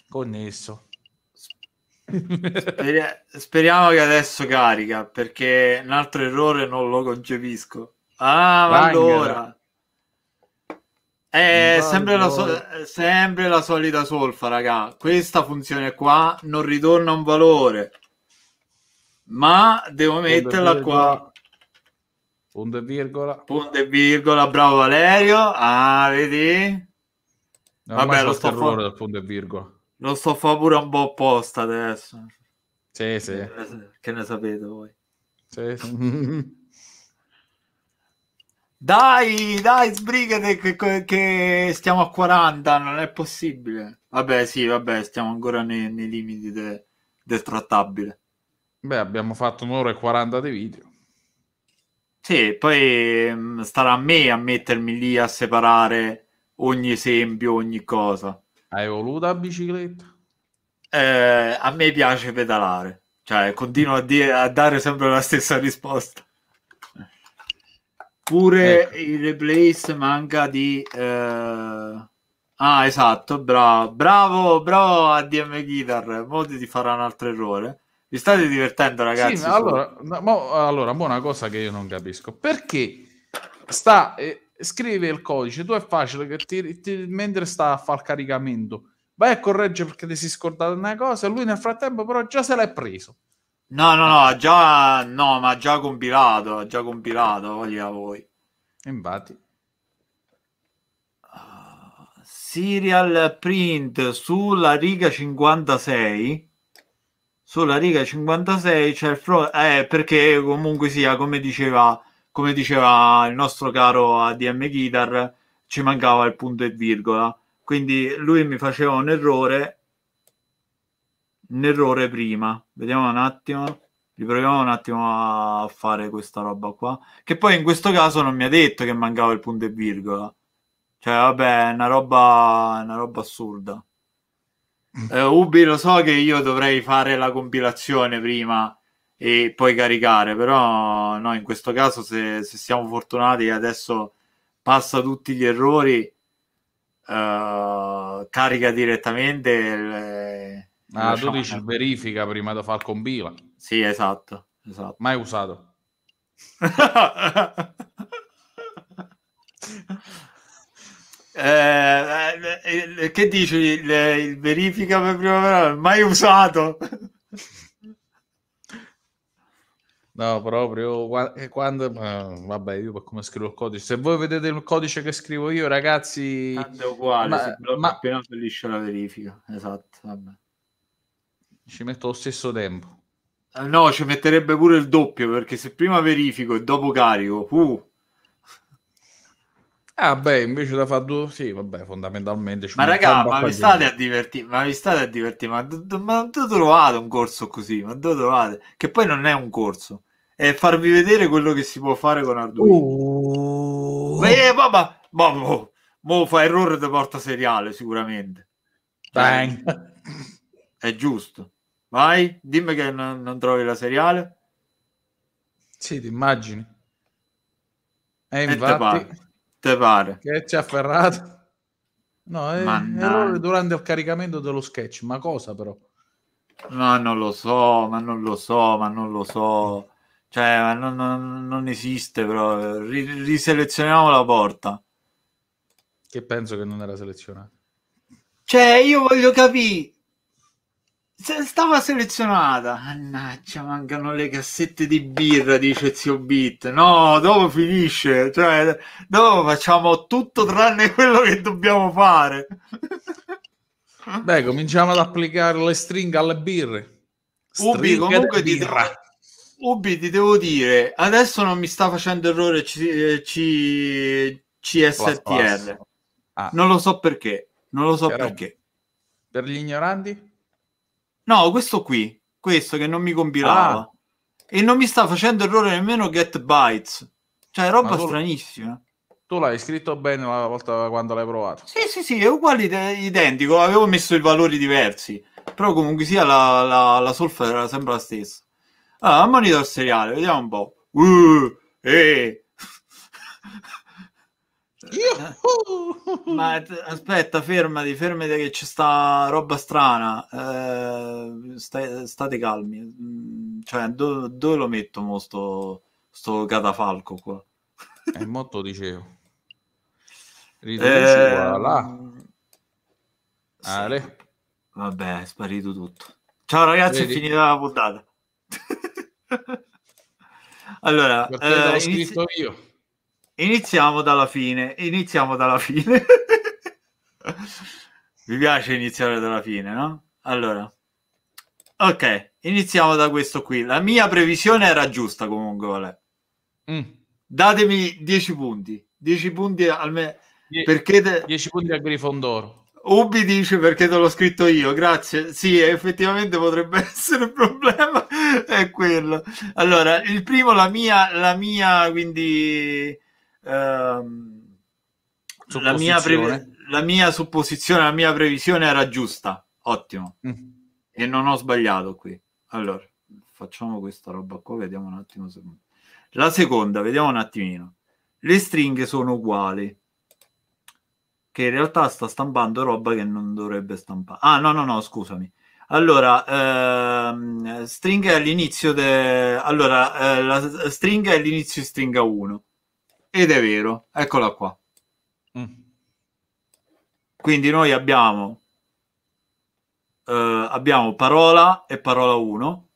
S1: Connesso. Speria- speriamo che adesso carica perché un altro errore non lo concepisco. Ah, ma allora. È eh, sempre la, so- sempre la, solita solfa, raga. Questa funzione qua non ritorna un valore, ma devo metterla qua. Punto e virgola. Punto e virgola, bravo Valerio. Ah, vedi? No, Vabbè, lo sto fa... dal punto e virgola. Lo sto fa pure un po' apposta adesso. Sì, sì. Eh, che ne sapete voi? Sì. Dai, dai, sbrigate che, che, stiamo a 40, non è possibile. Vabbè, sì, vabbè, stiamo ancora nei, nei limiti de, del trattabile. Beh, abbiamo fatto un'ora e 40 di video. Sì, poi mh, mm, starà a me a mettermi lì a separare ogni esempio, ogni cosa. Hai voluto la bicicletta? Eh, a me piace pedalare, cioè continuo a, dire, a dare sempre la stessa risposta. Oppure ecco. il replace manca di... Eh... Ah, esatto, bravo, bravo, bravo DM Guitar. Modi ti farà un altro errore. Vi state divertendo, ragazzi? Sì, allora, mo, allora, mo una cosa che io non capisco. Perché
S2: sta, eh, scrive il codice, tu è facile che ti, ti, mentre sta a fare il caricamento vai a correggere perché ti sei scordato una cosa, lui nel frattempo però già se l'è preso.
S1: No, no, no, già, no, ma già compilato, ha già compilato, voglia voi. Infatti. Ah, serial print sulla riga 56. Sulla riga 56 c'è il fronte, eh, perché comunque sia, come diceva, come diceva il nostro caro ADM Guitar, ci mancava il punto e virgola. Quindi lui mi faceva un errore un errore prima. Vediamo un attimo. Riproviamo un attimo a fare questa roba qua. Che poi in questo caso non mi ha detto che mancava il punto e virgola. Cioè, vabbè, è una roba, una roba assurda. Mm. Eh, Ubi, lo so che io dovrei fare la compilazione prima e poi caricare, però no, in questo caso se, se siamo fortunati adesso passa tutti gli errori, eh, carica direttamente... Le Ah, tu dici me.
S2: verifica prima di far con Bila. Sì,
S1: esatto, esatto. Mai usato. Eh, eh, eh, che dici il, il verifica per primavera? Mai usato.
S2: No, proprio eh, quando... Eh, vabbè, io per come scrivo il codice. Se voi vedete il codice che scrivo io, ragazzi... è uguale, ma, si blocca ma... appena fallisce la
S1: verifica. Esatto, vabbè. Ci metto lo stesso tempo. Eh, no, ci metterebbe pure il doppio perché se prima verifico e dopo carico, uh.
S2: Ah, beh, invece da fare due, sì, vabbè, fondamentalmente.
S1: Ci ma raga, ma vi, state a divertire, ma vi state a divertire, ma, do, do, ma dove trovate un corso così? Ma dove trovate? Che poi non è un corso, è farvi vedere quello che si può fare con Arduino.
S2: Uh.
S1: Eh, papà, ma, mo fa errore da porta seriale sicuramente. Bang. Cioè, è giusto. Vai, dimmi che non, non trovi la seriale. Sì, ti immagini. E, e infatti... Te pare. Te pare. Che ci ha
S2: afferrato. No, è errore durante il caricamento dello sketch, ma cosa però?
S1: Ma non lo so, ma non lo so, ma non lo so. Cioè, non, non, non esiste però. R- riselezioniamo la porta. Che penso che non era selezionata. Cioè, io voglio capire Stava selezionata. Mannaggia, mancano le cassette di birra, dice zio Bit. No, dopo finisce. Cioè, dopo facciamo tutto tranne quello che dobbiamo fare.
S2: Beh, cominciamo ad applicare le stringhe alle birre. Ubi, comunque di birra. Ti...
S1: Ubi, ti devo dire, adesso non mi sta facendo errore C- C- CSTR. Ah. Non lo so perché. Non lo so Però, perché. Per gli ignoranti? No, questo qui, questo che non mi compilava. Ah. E non mi sta facendo errore nemmeno Get Bytes. Cioè, roba tu, stranissima. Tu l'hai scritto bene la volta quando l'hai provato. Sì, sì, sì, è uguale, identico. Avevo messo i valori diversi. Però comunque sia la, la, la solfa era sempre la stessa. Allora, monitor seriale, vediamo un po'. Uh, eh, ma t- aspetta, fermati, fermati che c'è sta roba strana. Eh, sta- state calmi. Mm, cioè, do- dove lo metto mo sto, sto catafalco qua? È eh, motto dicevo. Riduci eh, qua, ehm, là. Sì. Ale. Vabbè, è sparito tutto.
S2: Ciao ragazzi, Vedi. è
S1: finita la puntata. allora, eh, inizio... io Iniziamo dalla fine, iniziamo dalla fine. Vi piace iniziare dalla fine, no? Allora, ok, iniziamo da questo qui. La mia previsione era giusta comunque, vale. Mm. Datemi 10 punti, 10 punti almeno. Die- te... 10 punti a Grifondoro. Ubi dice perché te l'ho scritto io, grazie. Sì, effettivamente potrebbe essere un problema, è quello. Allora, il primo, la mia, la mia quindi ehm, la, mia pre- la, mia supposizione, la mia previsione era giusta. Ottimo. Mm-hmm. E non ho sbagliato qui. Allora, facciamo questa roba qua, vediamo un attimo. Se... La seconda, vediamo un attimino. Le stringhe sono uguali. Che in realtà sta stampando roba che non dovrebbe stampare. Ah, no, no, no, scusami. Allora, ehm, stringa all'inizio de... allora eh, la stringa è all'inizio di stringa 1 ed è vero, eccola qua. Mm. Quindi noi abbiamo, eh, abbiamo parola e parola 1.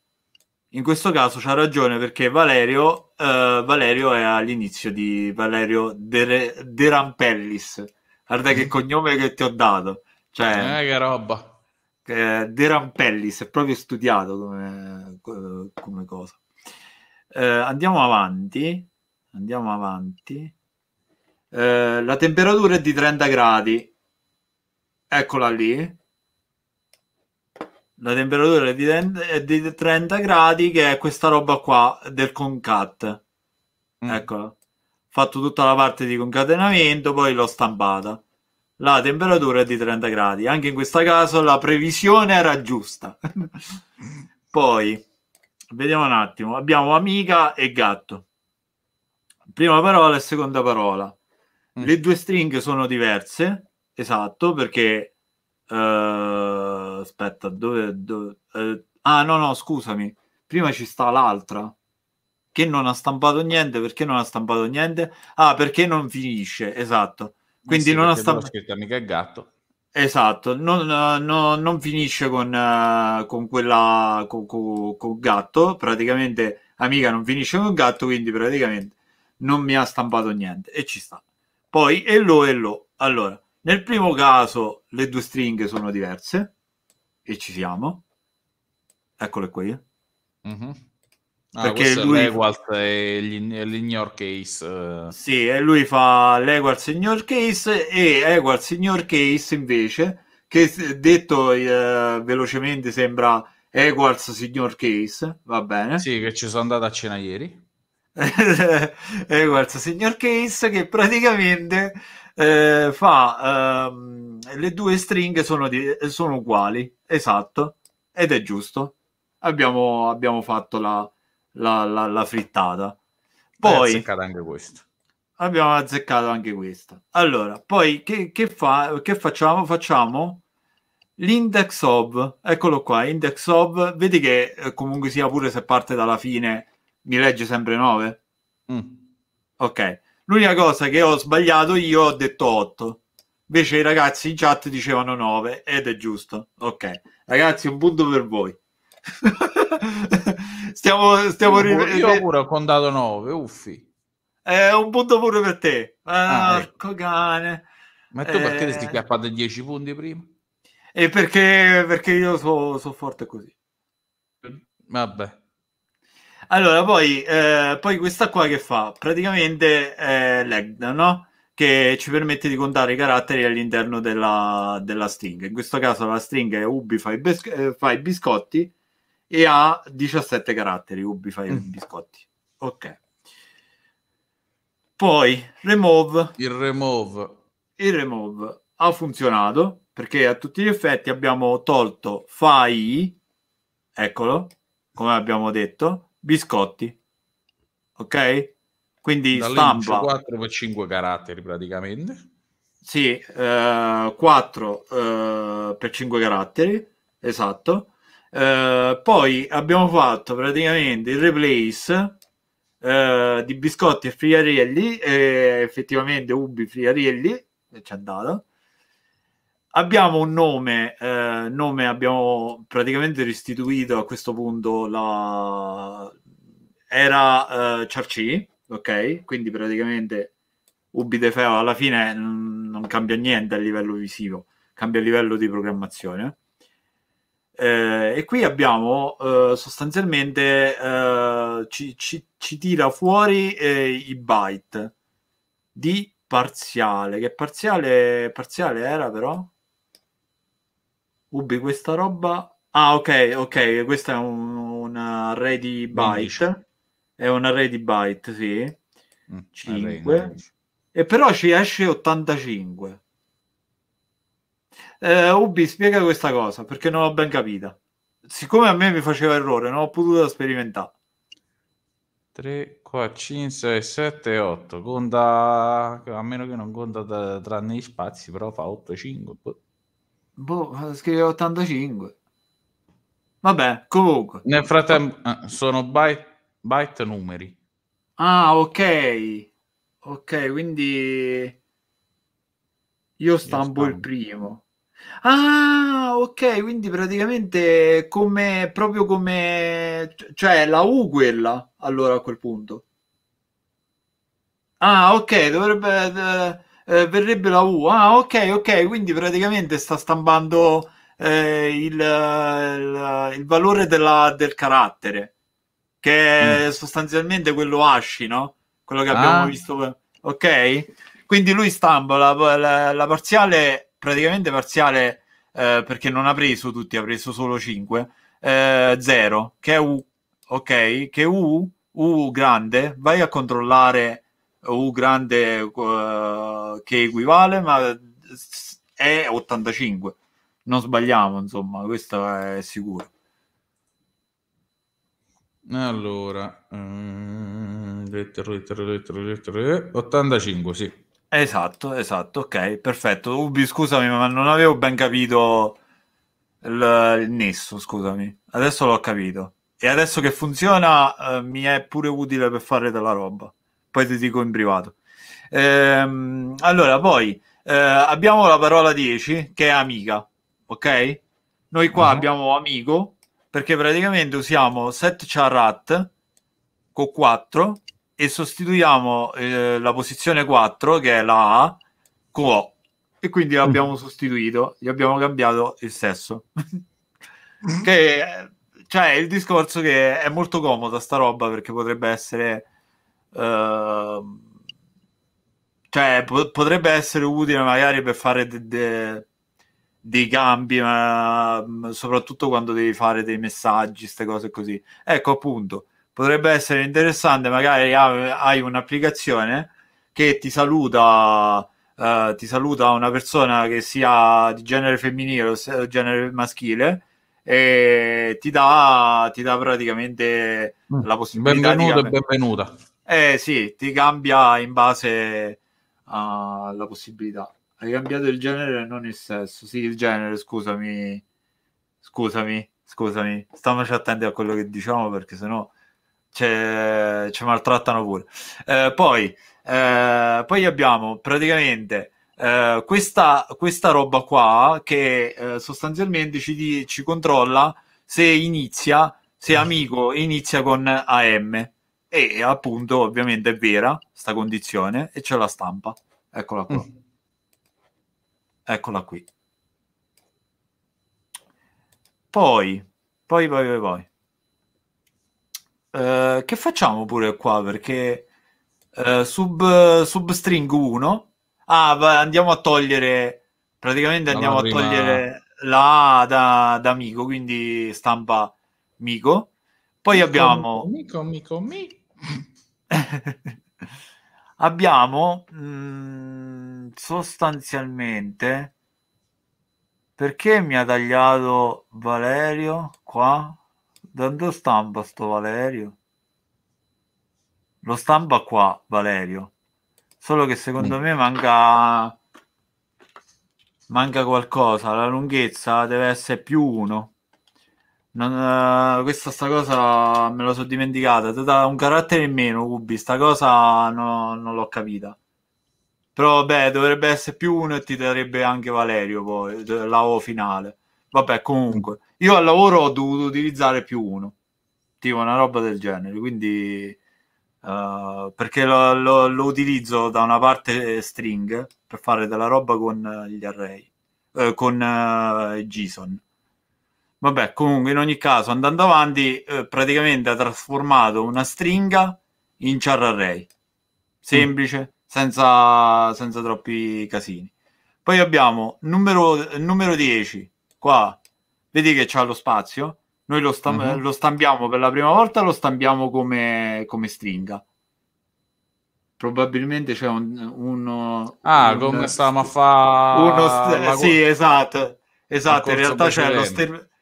S1: In questo caso c'ha ragione perché Valerio, eh, Valerio è all'inizio di Valerio De, De Rampellis. Guarda che mm. cognome che ti ho dato. Cioè, eh, che roba. De Rampellis è proprio studiato come, come cosa. Eh, andiamo avanti andiamo avanti. Eh, la temperatura è di 30 gradi. Eccola lì. La temperatura è di, 30 gradi, che è questa roba qua del concat. Mm. Eccola. Fatto tutta la parte di concatenamento, poi l'ho stampata. La temperatura è di 30 gradi. Anche in questo caso la previsione era giusta. poi, vediamo un attimo. Abbiamo amica e gatto prima parola e seconda parola. Mm. Le due stringhe sono diverse, esatto, perché... Uh, aspetta, dove... dove uh, ah, no, no, scusami. Prima ci sta l'altra, che non ha stampato niente, perché non ha stampato niente? Ah, perché non finisce, esatto. Eh quindi sì, non ha stampato... scritto mica il gatto. Esatto, non, eh, no, non finisce con, uh, con quella... con, con, con gatto, praticamente... Amica non finisce con gatto, quindi praticamente non mi ha stampato niente e ci sta. Poi e lo e lo. Allora, nel primo caso le due stringhe sono diverse e ci siamo. Eccole qui. Mm-hmm.
S2: Ah, perché lui l'Eguals e l'ignor case. Eh. Sì, e lui
S1: fa l'Eguals signor case e Eguals signor case invece, che detto eh, velocemente sembra Eguals signor case, va bene. Sì, che ci sono andato a cena ieri questo signor Case che praticamente eh, fa ehm, le due stringhe sono, di, sono, uguali esatto ed è giusto abbiamo, abbiamo fatto la, la, la, la, frittata poi azzeccato anche questo abbiamo azzeccato anche questo allora poi che, che, fa, che facciamo facciamo l'index of eccolo qua index of vedi che eh, comunque sia pure se parte dalla fine mi legge sempre 9? Mm. Ok. L'unica cosa che ho sbagliato io ho detto 8. Invece i ragazzi in chat dicevano 9 ed è giusto. Ok. Ragazzi, un punto per voi. stiamo stiamo io, pure, io pure ho contato 9, uffi. Eh, un punto pure per te. Ah, ah, ecco. Porco ah, eh. cane. Ma tu eh... perché ti
S2: schiappate 10 punti prima? E
S1: perché, perché io sono so forte così. Vabbè. Allora, poi, eh, poi, questa qua che fa? Praticamente è eh, l'EGD, no? Che ci permette di contare i caratteri all'interno della, della stringa. In questo caso la stringa è Ubi fai, bes- eh, fa biscotti e ha 17 caratteri, Ubi fai mm. biscotti. Ok. Poi, remove. Il remove. Il remove ha funzionato perché a tutti gli effetti abbiamo tolto fai, eccolo, come abbiamo detto, biscotti. Ok? Quindi stampa 4 per 5 caratteri praticamente. Sì, eh, 4 eh, per 5 caratteri, esatto. Eh, poi abbiamo fatto praticamente il replace eh, di biscotti e friarielli, e eh, effettivamente Ubi Friarielli ci è andato. Abbiamo un nome, eh, nome abbiamo praticamente restituito a questo punto la... Era eh, Charci, ok? Quindi praticamente Ubi De Feo alla fine n- mm, non cambia niente a livello visivo, cambia a livello di programmazione. Eh, e qui abbiamo eh, sostanzialmente eh, ci, ci, ci, tira fuori eh, i byte di parziale, che parziale, parziale era però? Ubi, questa roba... Ah, ok, ok, questa è un, un array di byte. È un array di byte, sì. Mm, 5. e però ci esce 85. Eh, Ubi, spiega questa cosa, perché non l'ho ben capita. Siccome a me mi faceva errore, non ho potuto sperimentare. 3, 4, 5, 6, 7, 8. Conta,
S2: a meno che non conta tranne gli spazi, però fa 8, 5. Boh, scrive 85. Vabbè, comunque. Nel frattempo eh, sono byte,
S1: byte numeri. Ah, ok. Ok, quindi io stampo, io il primo. Ah, ok, quindi praticamente come proprio come cioè la U quella, allora a quel punto. Ah, ok, dovrebbe eh, eh, verrebbe la U. Ah, ok, ok, quindi praticamente sta stampando eh, il, il, il, valore della, del carattere, che mm. è sostanzialmente quello asci, no? Quello che ah. abbiamo visto. Ok? Quindi lui stampa la, la, la parziale, praticamente parziale, eh, perché non ha preso tutti, ha preso solo 5, 0, eh, che è U, ok? Che U, U grande, vai a controllare U grande uh, che equivale, ma è 85. Non sbagliamo, insomma, questo è sicuro.
S2: Allora, eh, um, 85, sì.
S1: Esatto, esatto, ok, perfetto. Ubi, scusami, ma non avevo ben capito il, il nesso, scusami. Adesso l'ho capito. E adesso che funziona, eh, mi è pure utile per fare della roba poi ti dico in privato. Ehm, allora, poi eh, abbiamo la parola 10 che è amica, ok? Noi qua uh-huh. abbiamo amico perché praticamente usiamo set charrat con 4 e sostituiamo eh, la posizione 4 che è la A con O e quindi l'abbiamo mm. sostituito, gli abbiamo cambiato il sesso. Mm. che cioè il discorso che è molto comoda sta roba perché potrebbe essere Uh, cioè, potrebbe essere utile magari per fare de- de- dei cambi, ma mm, soprattutto quando devi fare dei messaggi, queste cose così. Ecco appunto, potrebbe essere interessante, magari hai un'applicazione che ti saluta. Uh, ti saluta una persona che sia di genere femminile o genere maschile e ti dà, ti dà praticamente mm. la possibilità benvenuto di... e benvenuta eh sì, ti cambia in base alla possibilità. Hai cambiato il genere, e non il sesso. Sì, il genere, scusami. Scusami, scusami. Stiamoci attenti a quello che diciamo perché sennò ci maltrattano pure. Eh, poi, eh, poi abbiamo praticamente eh, questa, questa, roba qua che eh, sostanzialmente ci, ci controlla se inizia, se amico inizia con AM e appunto ovviamente è vera sta condizione e c'è la stampa. Eccola qua. Mm. Eccola qui. Poi, poi, poi, poi. Uh, che facciamo pure qua? Perché uh, sub, sub string 1. Ah, va, andiamo a togliere. Praticamente andiamo prima... a togliere la da, da Mico, quindi stampa Mico. Poi abbiamo. Mico,
S2: Mico, Mico.
S1: abbiamo mh, mm, sostanzialmente perché mi ha tagliato Valerio qua? Da dove stampa sto Valerio? Lo stampa qua Valerio. Solo che secondo me manca manca qualcosa, la lunghezza deve essere più uno. Non, eh, questa sta cosa me la sono dimenticata. Ti dà un carattere in meno, Ubi. Sta cosa no, non l'ho capita. Però beh, dovrebbe essere più uno e ti darebbe anche Valerio poi, la O finale. Vabbè, comunque, io al lavoro ho dovuto utilizzare più uno. Tipo una roba del genere, quindi... Uh, perché lo, lo, lo, utilizzo da una parte string per fare della roba con gli array, eh, con uh, JSON Vabbè, comunque in ogni caso, andando avanti, eh, praticamente ha trasformato una stringa in char array. Semplice, mm. senza, senza, troppi casini. Poi abbiamo numero, numero 10, qua, vedi che c'ha lo spazio? Noi lo, stam- mm-hmm. lo, stampiamo per la prima volta, lo stampiamo come, come stringa. Probabilmente c'è un, uno... Ah, un, come stavamo a fare... St- sì, esatto. Esatto, in realtà precedente. c'è lo... Ster-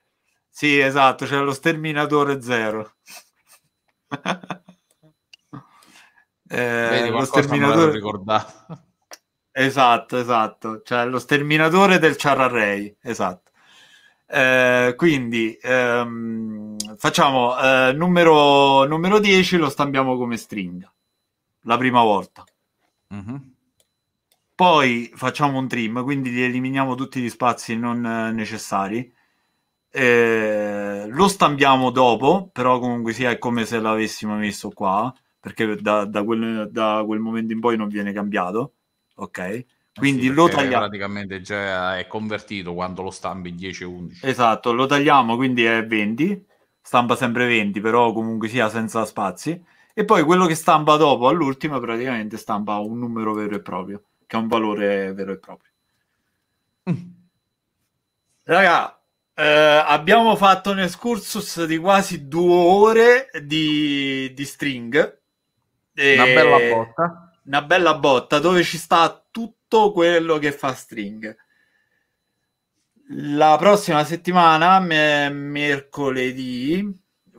S1: sì, esatto, c'è cioè lo sterminatore zero. eh, Vedi, lo sterminatore ricordato. Esatto, esatto, cioè lo sterminatore del Chararrei, esatto. Eh, quindi ehm, facciamo eh, numero, numero 10 lo stampiamo come stringa la prima volta mm-hmm. poi facciamo un trim quindi li eliminiamo tutti gli spazi non eh, necessari eh, lo stampiamo dopo, però comunque sia è come se l'avessimo messo qua, perché da, da, quel, da quel momento in poi non viene cambiato, ok? Eh quindi sì, lo tagliamo. Praticamente già è convertito quando lo stampi 10-11. Esatto, lo tagliamo, quindi è 20, stampa sempre 20, però comunque sia senza spazi. E poi quello che stampa dopo, all'ultima, praticamente stampa un numero vero e proprio, che è un valore vero e proprio. Mm. Raga, eh, abbiamo fatto un excursus di quasi due ore di, di string. E... Una bella botta. Una bella botta dove ci sta tutto quello che fa string. La prossima settimana, me- mercoledì,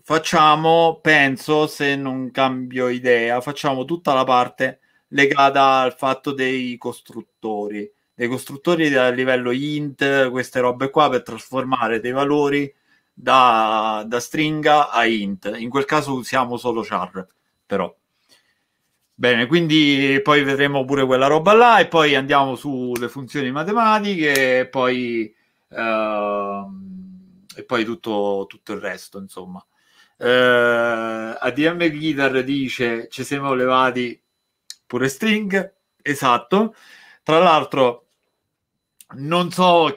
S1: facciamo, penso, se non cambio idea, facciamo tutta la parte legata al fatto dei costruttori dei costruttori a livello int, queste robe qua, per trasformare dei valori da, da stringa a int. In quel caso usiamo solo char, però. Bene, quindi poi vedremo pure quella roba là e poi andiamo sulle funzioni matematiche e poi, eh, e poi tutto, tutto, il resto, insomma. Eh, ADM Guitar dice ci siamo levati pure string, esatto. Tra l'altro non so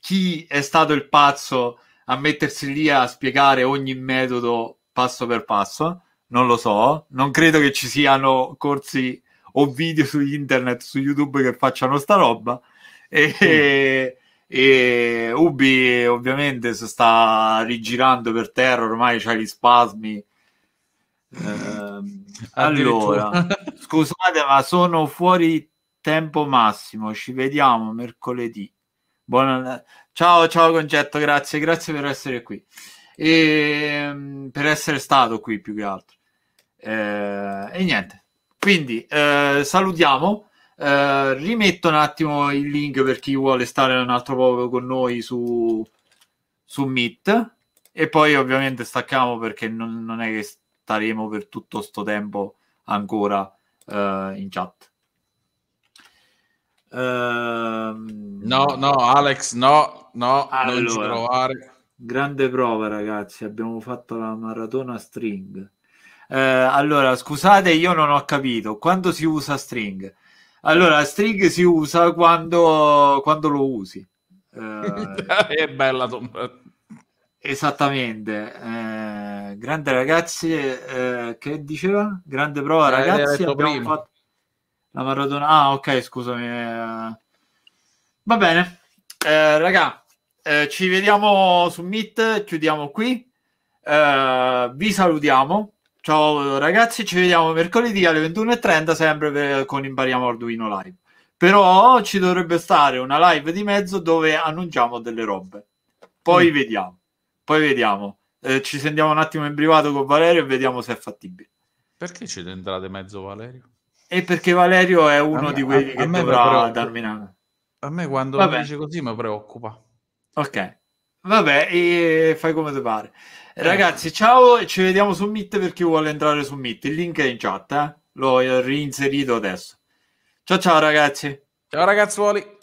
S1: chi è stato il pazzo a mettersi lì a spiegare ogni metodo passo per passo, non lo so, non credo che ci siano corsi o video su internet, su YouTube che facciano sta roba e, sì. e Ubi ovviamente si sta rigirando per terra, ormai c'ha gli spasmi. Eh, allora, scusate, ma sono fuori tempo massimo. Ci vediamo mercoledì. Buona... Ciao, ciao Concetto, grazie, grazie per essere qui. E, ehm, per essere stato qui più che altro. Eh, e niente, quindi eh, salutiamo. Eh, rimetto un attimo il link per chi vuole stare un altro po' con noi su, su Meet. E poi ovviamente stacchiamo perché non, non è che staremo per tutto questo tempo ancora eh, in chat. Ehm, no, no, Alex, no, no, allora, Grande prova, ragazzi. Abbiamo fatto la maratona string. Eh, allora, scusate, io non ho capito. Quando si usa string? Allora, string si usa quando, quando lo usi. Eh... è bella tomba. Esattamente, eh, grande ragazzi, eh, che diceva? Grande prova, eh, ragazzi. Abbiamo prima. fatto la Maradona. Ah, ok, scusami. Eh. Va bene. Eh, raga, eh, ci vediamo su Meet, chiudiamo qui. Eh, vi salutiamo. Ciao ragazzi, ci vediamo mercoledì alle 21.30 sempre per, con Impariamo Arduino Live. Però ci dovrebbe stare una live di mezzo dove annunciamo delle robe. Poi mm. vediamo. Poi vediamo. Eh, ci sentiamo un attimo in privato con Valerio e vediamo se è fattibile.
S2: Perché ci tendrate mezzo Valerio?
S1: E perché Valerio è uno me, di quelli a, che a dovrà darmi una... A me quando Vabbè.
S2: dice così mi preoccupa.
S1: Ok. Vabbè, e fai come ti pare. Eh. Ragazzi, ciao, ci vediamo su Meet per chi vuole entrare su Meet. Il link è in chat, eh? l'ho reinserito adesso. Ciao ciao ragazzi. Ciao ragazzuoli.